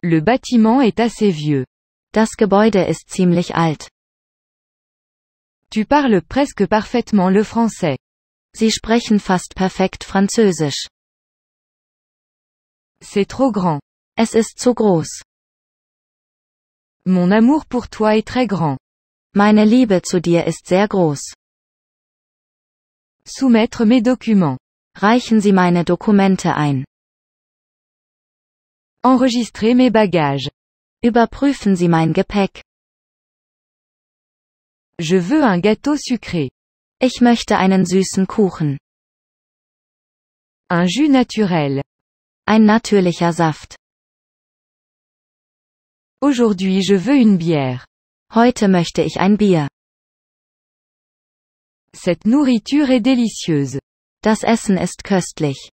Le bâtiment est assez vieux. Das Gebäude ist ziemlich alt. Tu parles presque parfaitement le français. Sie sprechen fast perfekt Französisch. C'est trop grand. Es ist zu groß. Mon amour pour toi est très grand. Meine Liebe zu dir ist sehr groß. Soumettre mes documents. Reichen Sie meine Dokumente ein. Enregistrer mes bagages. Überprüfen Sie mein Gepäck. Je veux un gâteau sucré. Ich möchte einen süßen Kuchen. Un jus naturel. Ein natürlicher Saft. Aujourd'hui je veux une bière. Heute möchte ich ein Bier. Cette nourriture est délicieuse. Das Essen ist köstlich.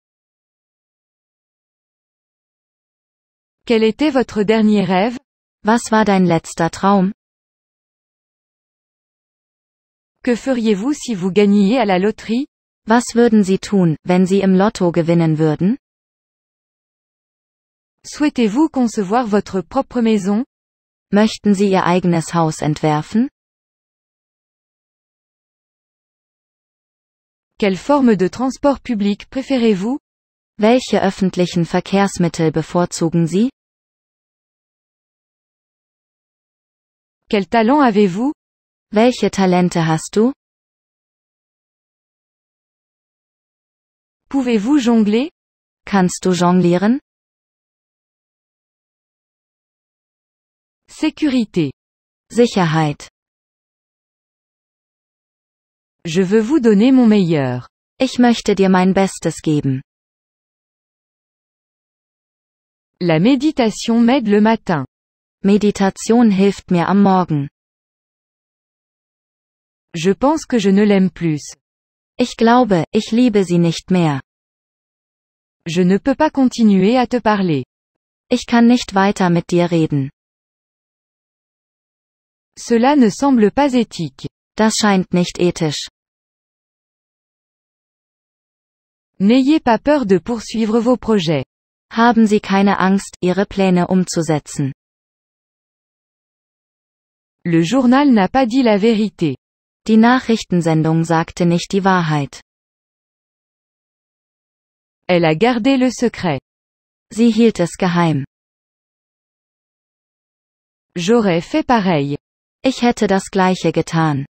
Quel était votre dernier rêve? Was war dein letzter Traum? Que feriez-vous si vous gagniez à la loterie? Was würden Sie tun, wenn Sie im Lotto gewinnen würden? Souhaitez-vous concevoir votre propre maison? Möchten Sie Ihr eigenes Haus entwerfen? Quelle Forme de Transport public préférez-vous? Welche öffentlichen Verkehrsmittel bevorzugen Sie? Quel talent avez-vous? Welche Talente hast du? Pouvez-vous jongler? Kannst du jonglieren? Sécurité. Sicherheit. Je veux vous donner mon meilleur. Ich möchte dir mein Bestes geben. La méditation m'aide le matin. Meditation hilft mir am Morgen. Je pense que je ne l'aime plus. Ich glaube, ich liebe sie nicht mehr. Je ne peux pas continuer à te parler. Ich kann nicht weiter mit dir reden. Cela ne semble pas éthique. Das scheint nicht ethisch. N'ayez pas peur de poursuivre vos projets. Haben Sie keine Angst, Ihre Pläne umzusetzen. Le journal n'a pas dit la vérité. Die Nachrichtensendung sagte nicht die Wahrheit. Elle a gardé le secret. Sie hielt es geheim. J'aurais fait pareil. Ich hätte das gleiche getan.